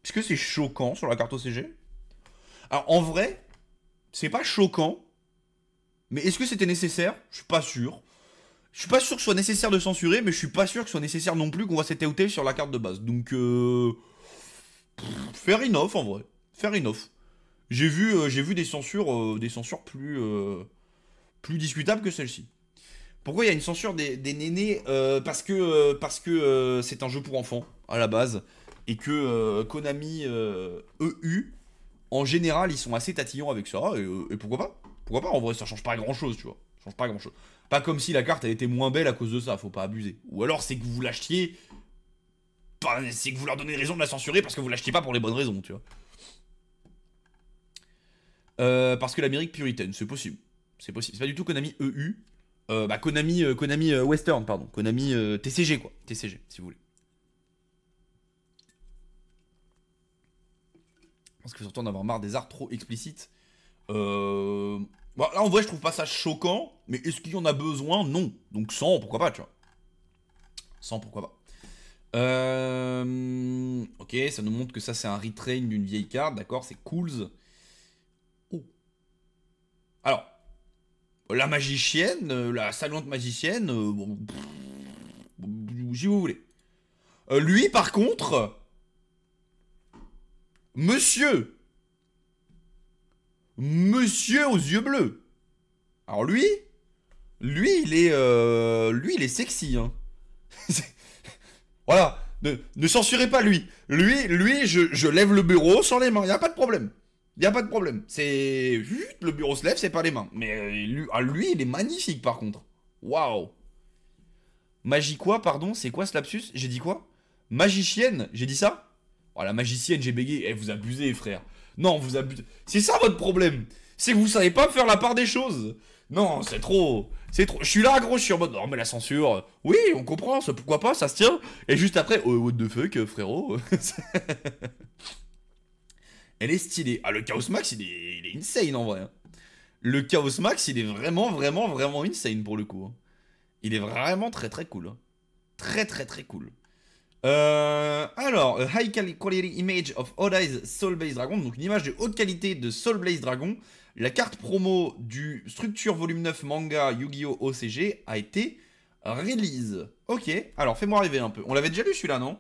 Est-ce que c'est choquant sur la carte OCG Alors en vrai, c'est pas choquant. Mais est-ce que c'était nécessaire Je suis pas sûr. Je suis pas sûr que ce soit nécessaire de censurer, mais je suis pas sûr que ce soit nécessaire non plus qu'on va cette sur la carte de base. Donc, euh, fair enough en vrai. faire enough. J'ai vu, j'ai vu des censures, des censures plus, plus discutables que celle-ci. Pourquoi il y a une censure des, nénés euh, Parce que euh, euh, c'est un jeu pour enfants à la base et que Konami EU e en général ils sont assez tatillons avec ça et, pourquoi pas Pourquoi pas En vrai ça change pas grand chose tu vois, ça change pas grand chose. Pas comme si la carte elle était moins belle à cause de ça, faut pas abuser. Ou alors c'est que vous l'achetiez, c'est que vous leur donnez raison de la censurer parce que vous l'achetiez pas pour les bonnes raisons tu vois. parce que l'Amérique puritaine, c'est possible. C'est possible. C'est pas du tout Konami EU, euh, bah, Konami, euh, Konami euh, Western, pardon. Konami TCG, quoi. TCG, si vous voulez. Parce que surtout en avoir marre des arts trop explicites. Bon, bah, là, en vrai, je trouve pas ça choquant. Mais est-ce qu'il y en a besoin Non. Donc sans, pourquoi pas, tu vois. Sans pourquoi pas. Ok, ça nous montre que ça, c'est un retrain d'une vieille carte. D'accord, c'est Cools. Oh. Alors, la magicienne, euh, la salante magicienne, euh, si vous voulez. Euh, lui, par contre, monsieur, monsieur aux yeux bleus. Alors lui, lui, il est, lui, il est sexy. Hein. voilà, ne, censurez pas lui. Lui, lui, je, je lève le bureau sans les mains, il n'y a pas de problème. Y'a pas de problème. C'est. Le bureau se lève, c'est pas les mains. Mais euh, ah, lui, il est magnifique par contre. Waouh. Magie quoi, pardon C'est quoi ce lapsus J'ai dit quoi Magicienne J'ai dit ça Oh la magicienne, j'ai bégayé. Eh, vous abusez, frère. Non, vous abusez. C'est ça votre problème. C'est que vous savez pas faire la part des choses. Non, c'est trop. C'est trop. Je suis là, gros, je suis en mode. Non, mais la censure. Oui, on comprend. Pourquoi pas, ça se tient. Et juste après, oh, what the fuck, frérot Elle est stylée. Ah, le Chaos Max, il est, il insane en vrai. Hein. Le Chaos Max, il est vraiment, vraiment, vraiment insane pour le coup. Hein. Il est vraiment très, très cool. Hein. Très, très, très cool. Euh, alors, a euh, High Quality Image of Odai's Soul Blaze Dragon, donc une image de haute qualité de Soul Blaze Dragon. La carte promo du Structure Volume 9 manga Yu-Gi-Oh! OCG a été release. Ok, alors fais-moi rêver un peu. On l'avait déjà lu celui-là, non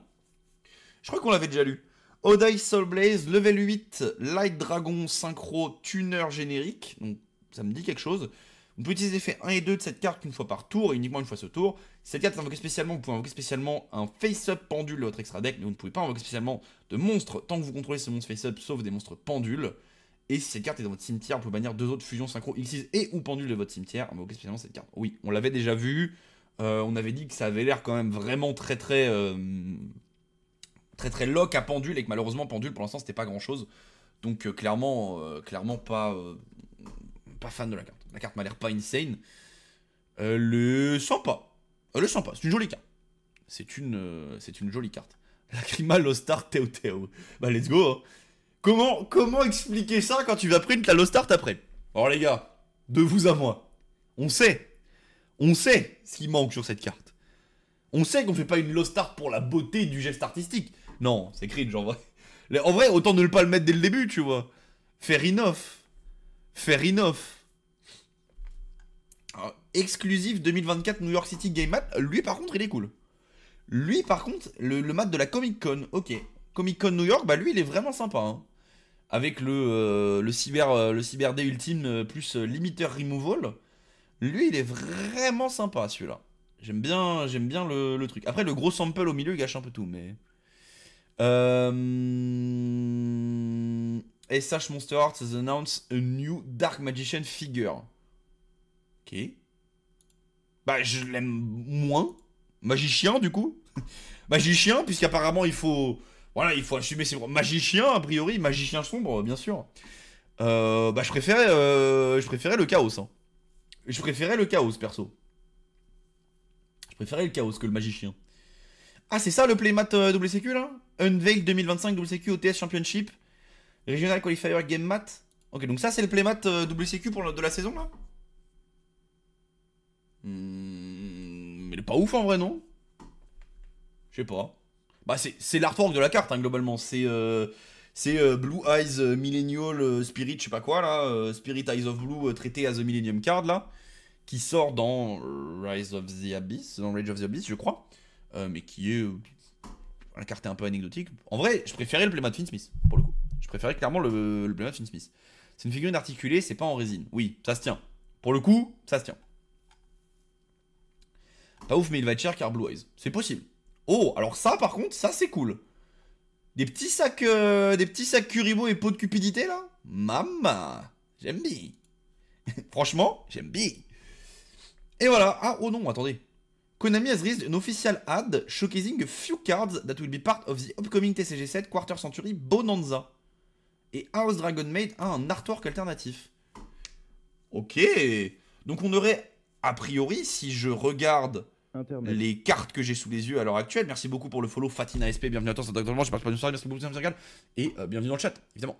Je crois qu'on l'avait déjà lu. Odai Blaze, level 8, Light Dragon Synchro Tuner Générique. Donc ça me dit quelque chose. Vous pouvez utiliser les effets 1 et 2 de cette carte une fois par tour et uniquement une fois ce tour. cette carte est invoquée spécialement, vous pouvez invoquer spécialement un face-up pendule de votre extra deck, mais vous ne pouvez pas invoquer spécialement de monstres tant que vous contrôlez ce monstre face-up, sauf des monstres pendules. Et si cette carte est dans votre cimetière, vous pouvez bannir deux autres fusions synchro 6 et ou pendule de votre cimetière, invoquer spécialement cette carte. Oui, on l'avait déjà vu. Euh, on avait dit que ça avait l'air quand même vraiment très très. Euh, très très lock à Pendule et que malheureusement Pendule pour l'instant c'était pas grand chose. Donc euh, clairement, euh, clairement pas, euh, pas fan de la carte. La carte m'a l'air pas insane. Elle est sympa. Elle est sympa, c'est une jolie carte. C'est une, c'est une jolie carte. Lacrima Art Teo Théo, Bah let's go. Hein. Comment, comment expliquer ça quand tu vas prendre la Art après Alors les gars, de vous à moi, on sait. On sait ce qui manque sur cette carte. On sait qu'on fait pas une Art pour la beauté du geste artistique. Non, c'est cringe en vrai. En vrai, autant ne pas le mettre dès le début, tu vois. Fair enough. Fair enough. Exclusive ah, exclusif 2024 New York City Game Mat. Lui, par contre, il est cool. Lui, par contre, le, mat de la Comic Con, ok. Comic Con New York, bah lui, il est vraiment sympa. Hein. Avec le, euh, cyber, euh, le Cyber Day Ultime euh, plus Limiter Removal. Lui, il est vraiment sympa, celui-là. J'aime bien, j'aime bien le, le truc. Après, le gros sample au milieu gâche un peu tout, mais... SH euh, Monster Arts has announced a new Dark Magician figure. Ok. Bah, je l'aime moins. Magicien, du coup. magicien, puisqu'apparemment, il faut... Voilà, il faut assumer ses... Magicien, a priori. Magicien sombre, bien sûr. Euh, bah, je préférais, euh, je préférais le chaos. Hein. Je préférais le chaos, perso. Je préférais le chaos que le magicien. Ah, c'est ça, le playmat WCQ, là Unveil 2025 WCQ OTS Championship. Regional Qualifier Game Mat. Ok, donc ça, c'est le playmat euh, WCQ pour de la saison, là hmm, Mais pas ouf en vrai, non Je sais pas. Bah, c'est l'artwork de la carte, hein, globalement. C'est euh, euh, Blue Eyes Millennial Spirit, je sais pas quoi, là. Spirit Eyes of Blue traité à the Millennium Card, là. Qui sort dans Rise of the Abyss, dans Rage of the Abyss, je crois. mais qui est la carte est un peu anecdotique. En vrai, je préférais le playmat de Smith, pour le coup. Je préférais clairement le, le playmat Smith. C'est une figurine articulée, c'est pas en résine. Oui, ça se tient. Pour le coup, ça se tient. Pas ouf, mais il va être cher car Blue Eyes. C'est possible. Oh, alors ça, par contre, ça c'est cool. Des petits sacs, euh, des petits sacs Curibo et peau de cupidité là. Maman, j'aime bien. Franchement, j'aime bien. Et voilà. Ah, oh non, attendez. Konami has released an official ad showcasing a few cards that will be part of the upcoming TCG7 Quarter Century Bonanza. Et House Dragon made un artwork alternatif. Ok Donc on aurait, a priori, si je regarde les cartes que j'ai sous les yeux à l'heure actuelle, merci beaucoup pour le follow Fatina SP, bienvenue à toi, c'est je pas d'une soirée, merci beaucoup, et euh, bienvenue dans le chat, évidemment.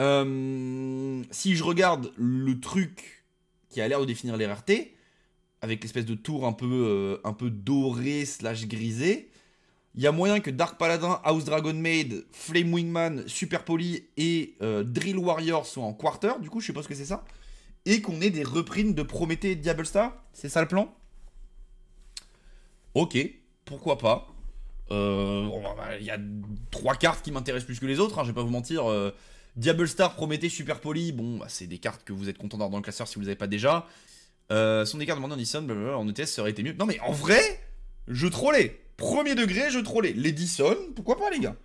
Euh, si je regarde le truc qui a l'air de définir les raretés, avec l'espèce de tour un peu, euh, un peu doré slash grisé. Il y a moyen que Dark Paladin, House Dragon Maid, Flame Wingman, Super Poly et euh, Drill Warrior soient en quarter, du coup, je sais pas ce que c'est ça. Et qu'on ait des reprises de Prométhée et Diable Star C'est ça le plan Ok, pourquoi pas. Euh, oh, bah, il y a trois cartes qui m'intéressent plus que les autres, hein, je vais pas vous mentir. Diable Star, Prométhée, Super Poly, bon, bah, c'est des cartes que vous êtes content d'avoir dans le classeur si vous les avez pas déjà. Euh, son écart de Edison en en ETS, ça aurait été mieux. Non mais en vrai, je trollais. Premier degré, je trollais. L'Edison, pourquoi pas les gars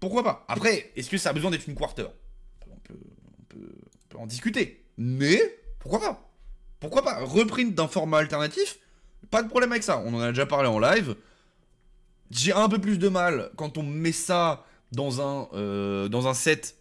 Pourquoi pas Après, est-ce que ça a besoin d'être une quarter on peut, en discuter. Mais, pourquoi pas Pourquoi pas Reprint d'un format alternatif, pas de problème avec ça. On en a déjà parlé en live. J'ai un peu plus de mal quand on met ça dans un, euh, dans un set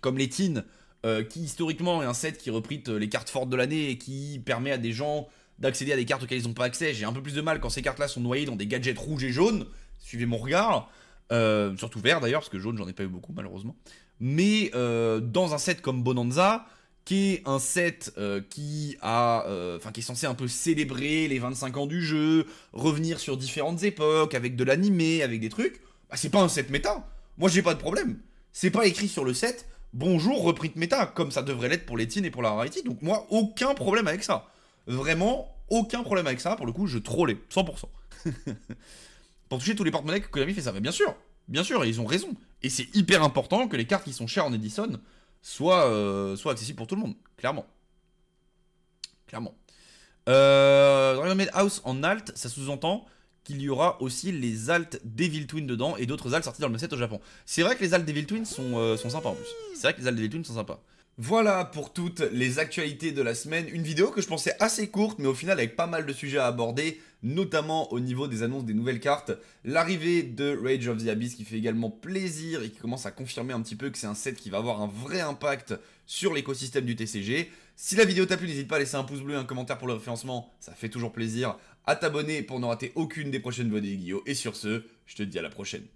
comme les teens euh, qui historiquement est un set qui reprit euh, les cartes fortes de l'année et qui permet à des gens d'accéder à des cartes auxquelles ils n'ont pas accès. J'ai un peu plus de mal quand ces cartes-là sont noyées dans des gadgets rouges et jaunes. Suivez mon regard. Euh, surtout vert d'ailleurs, parce que jaune, j'en ai pas eu beaucoup malheureusement. Mais dans un set comme Bonanza, qui est un set qui a, qui est censé un peu célébrer les 25 ans du jeu, revenir sur différentes époques avec de l'animé, avec des trucs, bah, c'est pas un set méta. Moi j'ai pas de problème. C'est pas écrit sur le set, bonjour, repris de méta, comme ça devrait l'être pour l'étine et pour la Rarity. Donc moi, aucun problème avec ça. Vraiment, aucun problème avec ça. Pour le coup, je trollais, 100%. pour toucher tous les porte-monnaies que Konami fait ça. Mais bien sûr, bien sûr, et ils ont raison. Et c'est hyper important que les cartes qui sont chères en Edison soient, euh, soient accessibles pour tout le monde, clairement. Clairement. Euh, Dragon Made House en alt, ça sous-entend il y aura aussi les alts Devil Twin dedans et d'autres alts sortis dans le set au Japon. C'est vrai que les alts Devil Twin sont, euh, sont sympas en plus. C'est vrai que les alts Devil Twin sont sympas. Voilà pour toutes les actualités de la semaine. Une vidéo que je pensais assez courte, mais au final avec pas mal de sujets à aborder, notamment au niveau des annonces des nouvelles cartes. L'arrivée de Rage of the Abyss qui fait également plaisir et qui commence à confirmer un petit peu que c'est un set qui va avoir un vrai impact sur l'écosystème du TCG. Si la vidéo t'a plu, n'hésite pas à laisser un pouce bleu et un commentaire pour le référencement, ça fait toujours plaisir à t'abonner pour ne rater aucune des prochaines vidéos de Et sur ce, je te dis à la prochaine.